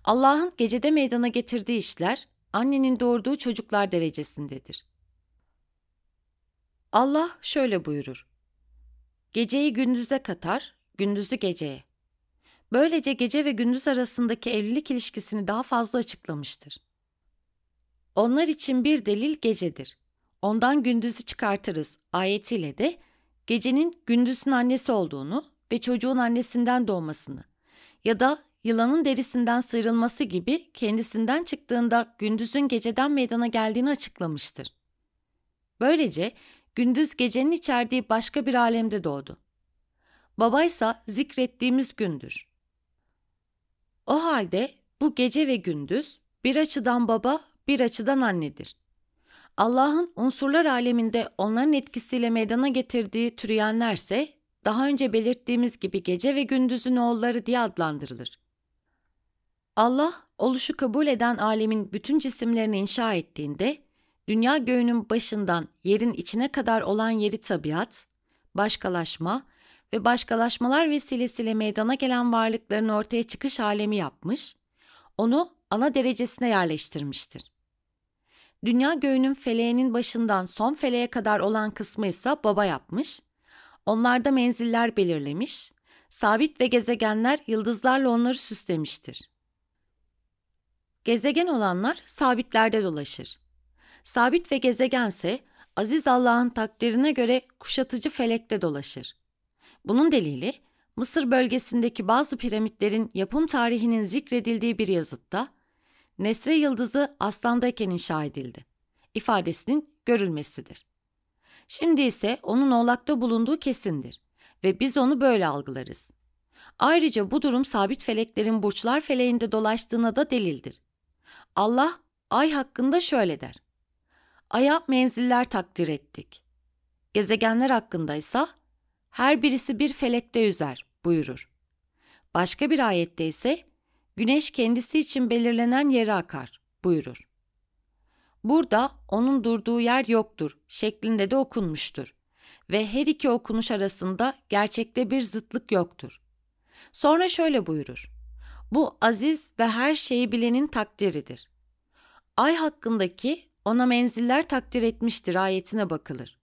Allah'ın gecede meydana getirdiği işler annenin doğurduğu çocuklar derecesindedir. Allah şöyle buyurur. Geceyi gündüze katar, gündüzü geceye. Böylece gece ve gündüz arasındaki evlilik ilişkisini daha fazla açıklamıştır. Onlar için bir delil gecedir. Ondan gündüzü çıkartırız ayetiyle de gecenin gündüzün annesi olduğunu ve çocuğun annesinden doğmasını ya da yılanın derisinden sıyrılması gibi kendisinden çıktığında gündüzün geceden meydana geldiğini açıklamıştır. Böylece gündüz gecenin içerdiği başka bir alemde doğdu. Babaysa zikrettiğimiz gündür. O halde bu gece ve gündüz bir açıdan baba, bir açıdan annedir. Allah'ın unsurlar aleminde onların etkisiyle meydana getirdiği türeyenlerse daha önce belirttiğimiz gibi gece ve gündüzün oğulları diye adlandırılır. Allah oluşu kabul eden alemin bütün cisimlerini inşa ettiğinde dünya göğünün başından yerin içine kadar olan yeri tabiat, başkalaşma ve başkalaşmalar vesilesiyle meydana gelen varlıkların ortaya çıkış alemi yapmış, onu ana derecesine yerleştirmiştir. Dünya göğünün feleğinin başından son feleğe kadar olan kısmı ise baba yapmış, onlarda menziller belirlemiş, sabit ve gezegenler yıldızlarla onları süslemiştir.'' Gezegen olanlar sabitlerde dolaşır. Sabit ve gezegense aziz Allah'ın takdirine göre kuşatıcı felekte dolaşır. Bunun delili Mısır bölgesindeki bazı piramitlerin yapım tarihinin zikredildiği bir yazıtta Nesre yıldızı aslandayken inşa edildi ifadesinin görülmesidir. Şimdi ise onun oğlakta bulunduğu kesindir ve biz onu böyle algılarız. Ayrıca bu durum sabit feleklerin burçlar feleğinde dolaştığına da delildir. Allah ay hakkında şöyle der. Ay'a menziller takdir ettik. Gezegenler hakkındaysa her birisi bir felekte üzer, buyurur. Başka bir ayette ise güneş kendisi için belirlenen yere akar buyurur. Burada onun durduğu yer yoktur şeklinde de okunmuştur ve her iki okunuş arasında gerçekte bir zıtlık yoktur. Sonra şöyle buyurur. Bu aziz ve her şeyi bilenin takdiridir. Ay hakkındaki ona menziller takdir etmiştir ayetine bakılır.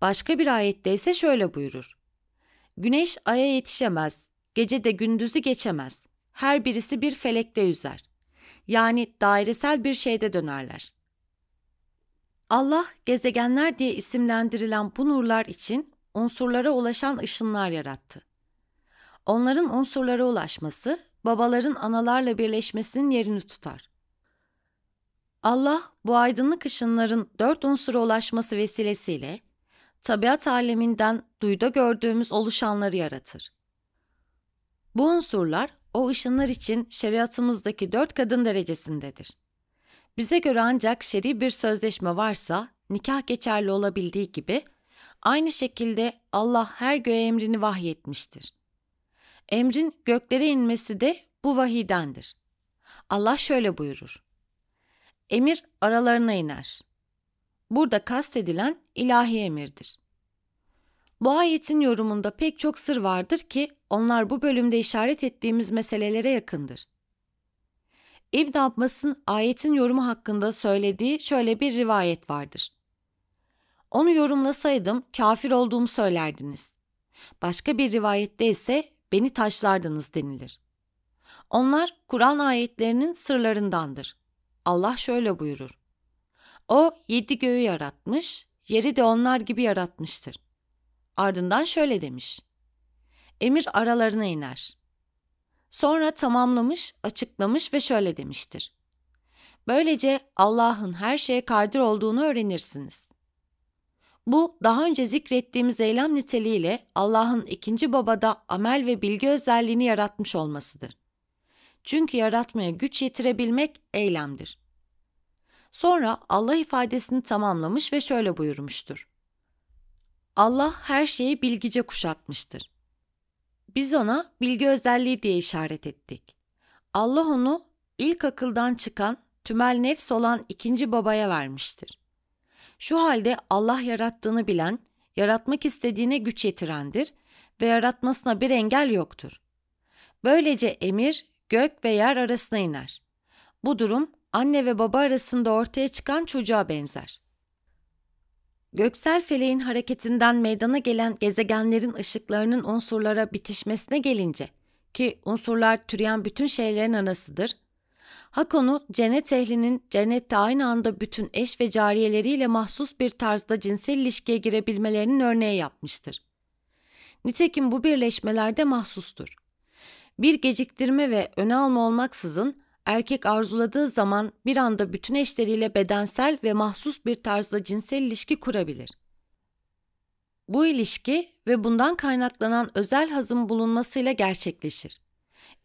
Başka bir ayette ise şöyle buyurur. Güneş aya yetişemez, gece de gündüzü geçemez. Her birisi bir felekte yüzer. Yani dairesel bir şeyde dönerler. Allah gezegenler diye isimlendirilen bu nurlar için unsurlara ulaşan ışınlar yarattı. Onların unsurlara ulaşması babaların analarla birleşmesinin yerini tutar. Allah bu aydınlık ışınların dört unsura ulaşması vesilesiyle tabiat aleminden duyda gördüğümüz oluşanları yaratır. Bu unsurlar o ışınlar için şeriatımızdaki dört kadın derecesindedir. Bize göre ancak şer'i bir sözleşme varsa nikah geçerli olabildiği gibi aynı şekilde Allah her göğe emrini vahyetmiştir. Emrin göklere inmesi de bu vahidendir. Allah şöyle buyurur. Emir aralarına iner. Burada kastedilen ilahi emirdir. Bu ayetin yorumunda pek çok sır vardır ki onlar bu bölümde işaret ettiğimiz meselelere yakındır. İbn Abbas'ın ayetin yorumu hakkında söylediği şöyle bir rivayet vardır. Onu yorumlasaydım kafir olduğumu söylerdiniz. Başka bir rivayette ise beni taşlardınız denilir. Onlar Kur'an ayetlerinin sırlarındandır. Allah şöyle buyurur. O yedi göğü yaratmış, yeri de onlar gibi yaratmıştır. Ardından şöyle demiş. Emir aralarına iner. Sonra tamamlamış, açıklamış ve şöyle demiştir. Böylece Allah'ın her şeye kadir olduğunu öğrenirsiniz.'' Bu daha önce zikrettiğimiz eylem niteliğiyle Allah'ın ikinci babada amel ve bilgi özelliğini yaratmış olmasıdır. Çünkü yaratmaya güç yetirebilmek eylemdir. Sonra Allah ifadesini tamamlamış ve şöyle buyurmuştur. Allah her şeyi bilgice kuşatmıştır. Biz ona bilgi özelliği diye işaret ettik. Allah onu ilk akıldan çıkan tümel nefs olan ikinci babaya vermiştir. Şu halde Allah yarattığını bilen, yaratmak istediğine güç yetirendir ve yaratmasına bir engel yoktur. Böylece emir gök ve yer arasına iner. Bu durum anne ve baba arasında ortaya çıkan çocuğa benzer. Göksel feleğin hareketinden meydana gelen gezegenlerin ışıklarının unsurlara bitişmesine gelince ki unsurlar türeyen bütün şeylerin anasıdır, Hakonu cennet ehlinin cennette aynı anda bütün eş ve cariyeleriyle mahsus bir tarzda cinsel ilişkiye girebilmelerinin örneği yapmıştır. Nitekim bu birleşmelerde mahsustur. Bir geciktirme ve öne alma olmaksızın erkek arzuladığı zaman bir anda bütün eşleriyle bedensel ve mahsus bir tarzda cinsel ilişki kurabilir. Bu ilişki ve bundan kaynaklanan özel hazım bulunmasıyla gerçekleşir.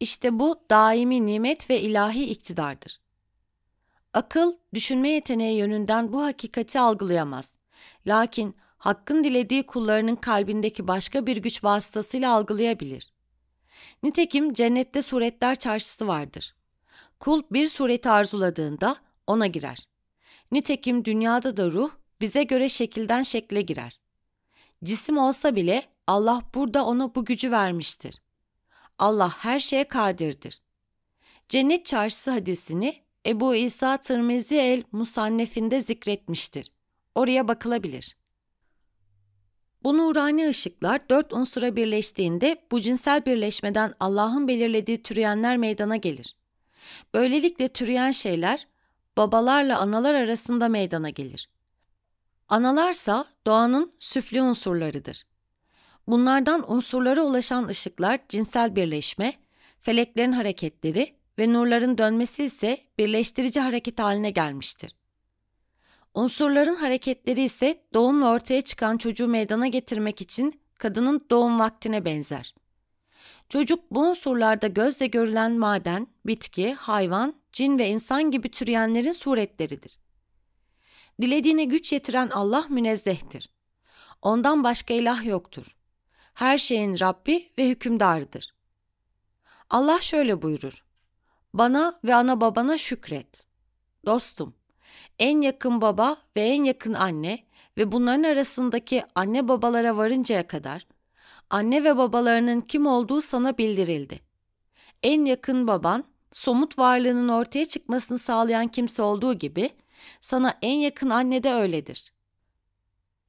İşte bu daimi nimet ve ilahi iktidardır. Akıl, düşünme yeteneği yönünden bu hakikati algılayamaz. Lakin Hakk'ın dilediği kullarının kalbindeki başka bir güç vasıtasıyla algılayabilir. Nitekim cennette suretler çarşısı vardır. Kul bir sureti arzuladığında ona girer. Nitekim dünyada da ruh bize göre şekilden şekle girer. Cisim olsa bile Allah burada ona bu gücü vermiştir. Allah her şeye kadirdir. Cennet çarşısı hadisini Ebu İsa Tirmizi el Musannef'inde zikretmiştir. Oraya bakılabilir. Bu nurani ışıklar dört unsura birleştiğinde bu cinsel birleşmeden Allah'ın belirlediği türeyenler meydana gelir. Böylelikle türeyen şeyler babalarla analar arasında meydana gelir. Analarsa doğanın süflü unsurlarıdır. Bunlardan unsurlara ulaşan ışıklar cinsel birleşme, feleklerin hareketleri ve nurların dönmesi ise birleştirici hareket haline gelmiştir. Unsurların hareketleri ise doğumla ortaya çıkan çocuğu meydana getirmek için kadının doğum vaktine benzer. Çocuk bu unsurlarda gözle görülen maden, bitki, hayvan, cin ve insan gibi türeyenlerin suretleridir. Dilediğine güç yetiren Allah münezzehtir. Ondan başka ilah yoktur her şeyin Rabbi ve hükümdarıdır. Allah şöyle buyurur. Bana ve ana babana şükret. Dostum, en yakın baba ve en yakın anne ve bunların arasındaki anne babalara varıncaya kadar anne ve babalarının kim olduğu sana bildirildi. En yakın baban, somut varlığının ortaya çıkmasını sağlayan kimse olduğu gibi sana en yakın anne de öyledir.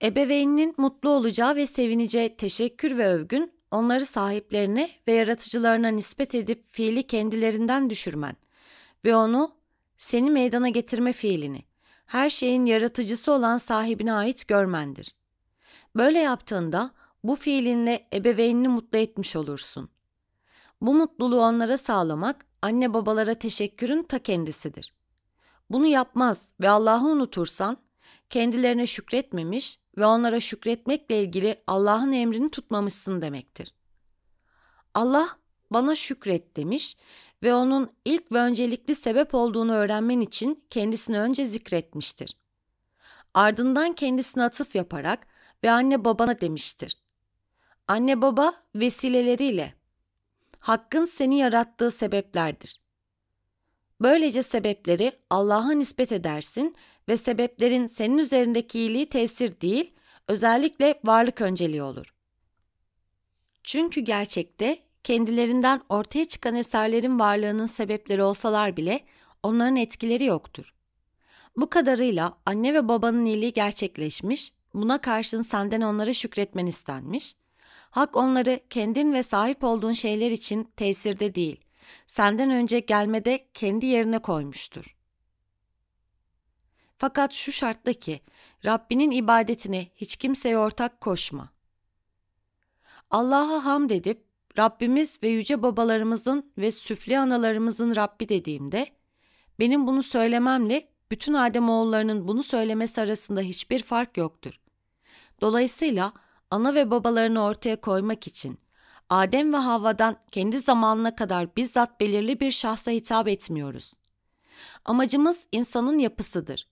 Ebeveyninin mutlu olacağı ve sevineceği teşekkür ve övgün onları sahiplerine ve yaratıcılarına nispet edip fiili kendilerinden düşürmen ve onu seni meydana getirme fiilini her şeyin yaratıcısı olan sahibine ait görmendir. Böyle yaptığında bu fiilinle ebeveynini mutlu etmiş olursun. Bu mutluluğu onlara sağlamak anne babalara teşekkürün ta kendisidir. Bunu yapmaz ve Allah'ı unutursan kendilerine şükretmemiş ve onlara şükretmekle ilgili Allah'ın emrini tutmamışsın demektir. Allah bana şükret demiş ve onun ilk ve öncelikli sebep olduğunu öğrenmen için kendisini önce zikretmiştir. Ardından kendisine atıf yaparak ve anne babana demiştir. Anne baba vesileleriyle Hakk'ın seni yarattığı sebeplerdir. Böylece sebepleri Allah'a nispet edersin ve sebeplerin senin üzerindeki iyiliği tesir değil, özellikle varlık önceliği olur. Çünkü gerçekte kendilerinden ortaya çıkan eserlerin varlığının sebepleri olsalar bile onların etkileri yoktur. Bu kadarıyla anne ve babanın iyiliği gerçekleşmiş, buna karşın senden onlara şükretmen istenmiş. Hak onları kendin ve sahip olduğun şeyler için tesirde değil, senden önce gelmede kendi yerine koymuştur. Fakat şu şartla ki Rabbinin ibadetine hiç kimseye ortak koşma. Allah'a hamd edip Rabbimiz ve yüce babalarımızın ve süfli analarımızın Rabbi dediğimde benim bunu söylememle bütün Adem oğullarının bunu söylemesi arasında hiçbir fark yoktur. Dolayısıyla ana ve babalarını ortaya koymak için Adem ve Havva'dan kendi zamanına kadar bizzat belirli bir şahsa hitap etmiyoruz. Amacımız insanın yapısıdır.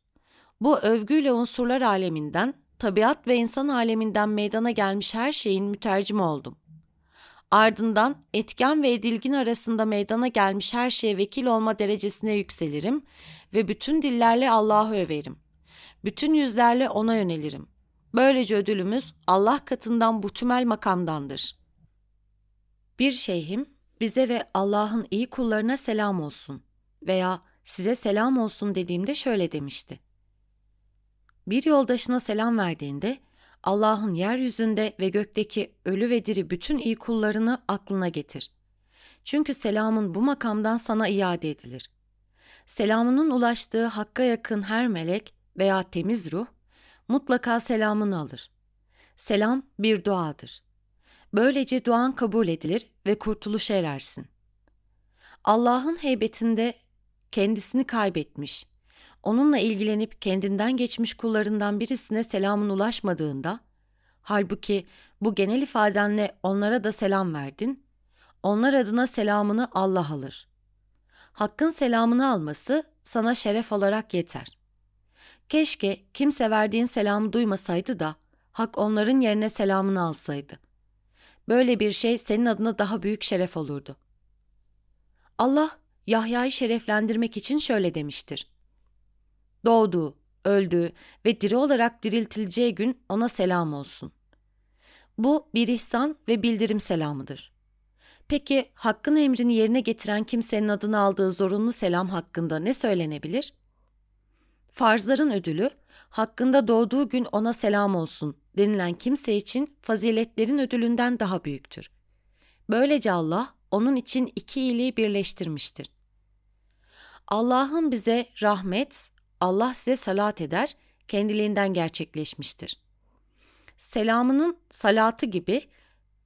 Bu övgüyle unsurlar aleminden, tabiat ve insan aleminden meydana gelmiş her şeyin mütercimi oldum. Ardından etken ve edilgin arasında meydana gelmiş her şeye vekil olma derecesine yükselirim ve bütün dillerle Allah'ı överim. Bütün yüzlerle ona yönelirim. Böylece ödülümüz Allah katından bu tümel makamdandır. Bir şeyhim bize ve Allah'ın iyi kullarına selam olsun veya size selam olsun dediğimde şöyle demişti. Bir yoldaşına selam verdiğinde Allah'ın yeryüzünde ve gökteki ölü ve diri bütün iyi kullarını aklına getir. Çünkü selamın bu makamdan sana iade edilir. Selamının ulaştığı hakka yakın her melek veya temiz ruh mutlaka selamını alır. Selam bir duadır. Böylece duan kabul edilir ve kurtuluşa erersin. Allah'ın heybetinde kendisini kaybetmiş, onunla ilgilenip kendinden geçmiş kullarından birisine selamın ulaşmadığında, halbuki bu genel ifadenle onlara da selam verdin, onlar adına selamını Allah alır. Hakkın selamını alması sana şeref olarak yeter. Keşke kimse verdiğin selamı duymasaydı da Hak onların yerine selamını alsaydı. Böyle bir şey senin adına daha büyük şeref olurdu. Allah Yahya'yı şereflendirmek için şöyle demiştir doğdu, öldü ve diri olarak diriltileceği gün ona selam olsun. Bu bir ihsan ve bildirim selamıdır. Peki hakkın emrini yerine getiren kimsenin adını aldığı zorunlu selam hakkında ne söylenebilir? Farzların ödülü, hakkında doğduğu gün ona selam olsun denilen kimse için faziletlerin ödülünden daha büyüktür. Böylece Allah onun için iki iyiliği birleştirmiştir. Allah'ın bize rahmet, Allah size salat eder, kendiliğinden gerçekleşmiştir. Selamının salatı gibi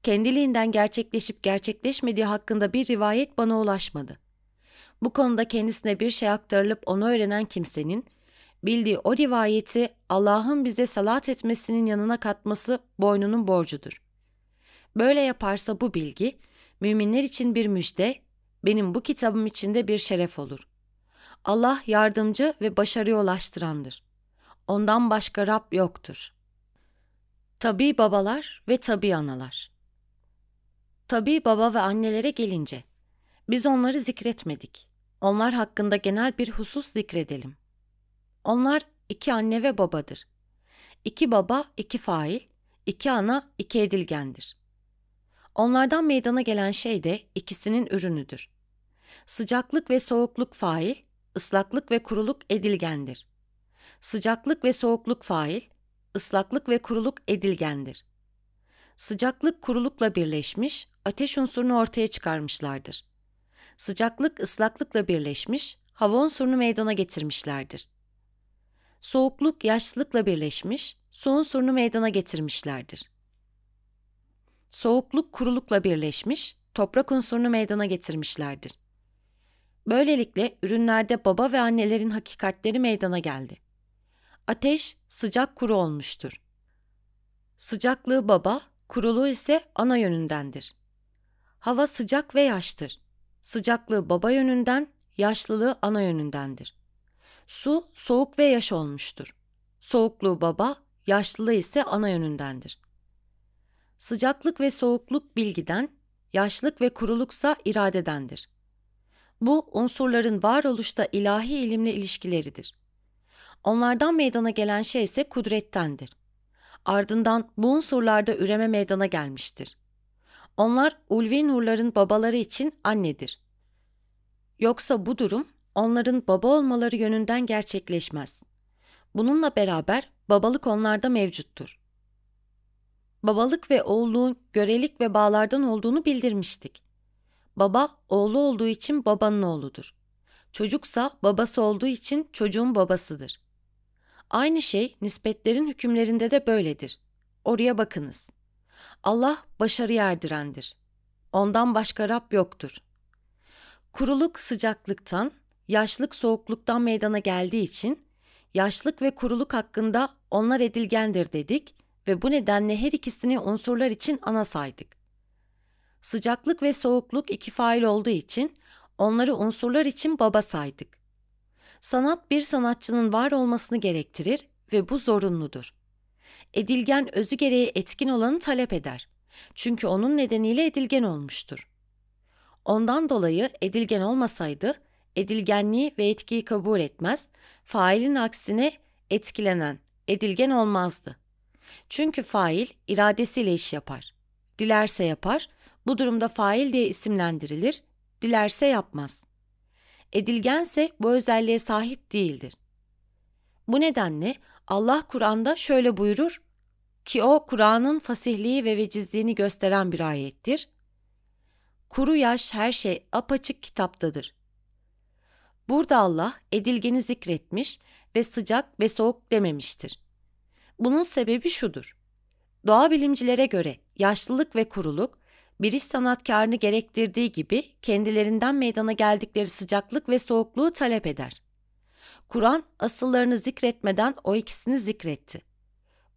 kendiliğinden gerçekleşip gerçekleşmediği hakkında bir rivayet bana ulaşmadı. Bu konuda kendisine bir şey aktarılıp onu öğrenen kimsenin, bildiği o rivayeti Allah'ın bize salat etmesinin yanına katması boynunun borcudur. Böyle yaparsa bu bilgi, müminler için bir müjde, benim bu kitabım için de bir şeref olur. Allah yardımcı ve başarıya ulaştırandır. Ondan başka Rab yoktur. Tabi babalar ve tabi analar. Tabi baba ve annelere gelince, biz onları zikretmedik. Onlar hakkında genel bir husus zikredelim. Onlar iki anne ve babadır. İki baba, iki fail, iki ana, iki edilgendir. Onlardan meydana gelen şey de ikisinin ürünüdür. Sıcaklık ve soğukluk fail, ıslaklık ve kuruluk edilgendir. Sıcaklık ve soğukluk fail, ıslaklık ve kuruluk edilgendir. Sıcaklık kurulukla birleşmiş, ateş unsurunu ortaya çıkarmışlardır. Sıcaklık ıslaklıkla birleşmiş, hava unsurunu meydana getirmişlerdir. Soğukluk yaşlılıkla birleşmiş, su unsurunu meydana getirmişlerdir. Soğukluk kurulukla birleşmiş, toprak unsurunu meydana getirmişlerdir. Böylelikle ürünlerde baba ve annelerin hakikatleri meydana geldi. Ateş sıcak kuru olmuştur. Sıcaklığı baba, kuruluğu ise ana yönündendir. Hava sıcak ve yaştır. Sıcaklığı baba yönünden, yaşlılığı ana yönündendir. Su soğuk ve yaş olmuştur. Soğukluğu baba, yaşlılığı ise ana yönündendir. Sıcaklık ve soğukluk bilgiden, yaşlık ve kuruluksa iradedendir. Bu unsurların varoluşta ilahi ilimle ilişkileridir. Onlardan meydana gelen şey ise kudrettendir. Ardından bu unsurlarda üreme meydana gelmiştir. Onlar ulvi nurların babaları için annedir. Yoksa bu durum onların baba olmaları yönünden gerçekleşmez. Bununla beraber babalık onlarda mevcuttur. Babalık ve oğulluğun görelik ve bağlardan olduğunu bildirmiştik. Baba oğlu olduğu için babanın oğludur. Çocuksa babası olduğu için çocuğun babasıdır. Aynı şey nispetlerin hükümlerinde de böyledir. Oraya bakınız. Allah başarı erdirendir. Ondan başka Rab yoktur. Kuruluk sıcaklıktan, yaşlık soğukluktan meydana geldiği için yaşlık ve kuruluk hakkında onlar edilgendir dedik ve bu nedenle her ikisini unsurlar için ana saydık. Sıcaklık ve soğukluk iki fail olduğu için onları unsurlar için baba saydık. Sanat bir sanatçının var olmasını gerektirir ve bu zorunludur. Edilgen özü gereği etkin olanı talep eder. Çünkü onun nedeniyle edilgen olmuştur. Ondan dolayı edilgen olmasaydı edilgenliği ve etkiyi kabul etmez, failin aksine etkilenen, edilgen olmazdı. Çünkü fail iradesiyle iş yapar. Dilerse yapar, bu durumda fail diye isimlendirilir, dilerse yapmaz. Edilgense bu özelliğe sahip değildir. Bu nedenle Allah Kur'an'da şöyle buyurur ki o Kur'an'ın fasihliği ve vecizliğini gösteren bir ayettir. Kuru yaş her şey apaçık kitaptadır. Burada Allah edilgeni zikretmiş ve sıcak ve soğuk dememiştir. Bunun sebebi şudur. Doğa bilimcilere göre yaşlılık ve kuruluk bir iş sanatkarını gerektirdiği gibi kendilerinden meydana geldikleri sıcaklık ve soğukluğu talep eder. Kur'an asıllarını zikretmeden o ikisini zikretti.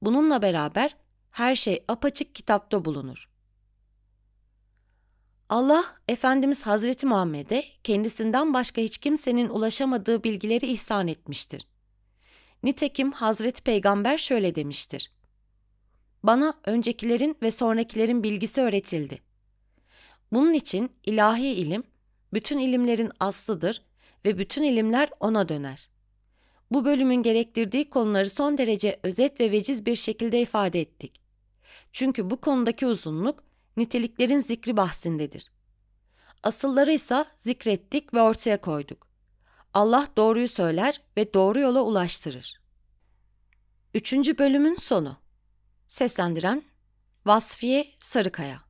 Bununla beraber her şey apaçık kitapta bulunur. Allah, Efendimiz Hazreti Muhammed'e kendisinden başka hiç kimsenin ulaşamadığı bilgileri ihsan etmiştir. Nitekim Hazreti Peygamber şöyle demiştir. Bana öncekilerin ve sonrakilerin bilgisi öğretildi. Bunun için ilahi ilim bütün ilimlerin aslıdır ve bütün ilimler ona döner. Bu bölümün gerektirdiği konuları son derece özet ve veciz bir şekilde ifade ettik. Çünkü bu konudaki uzunluk niteliklerin zikri bahsindedir. Asılları ise zikrettik ve ortaya koyduk. Allah doğruyu söyler ve doğru yola ulaştırır. Üçüncü bölümün sonu. Seslendiren Vasfiye Sarıkaya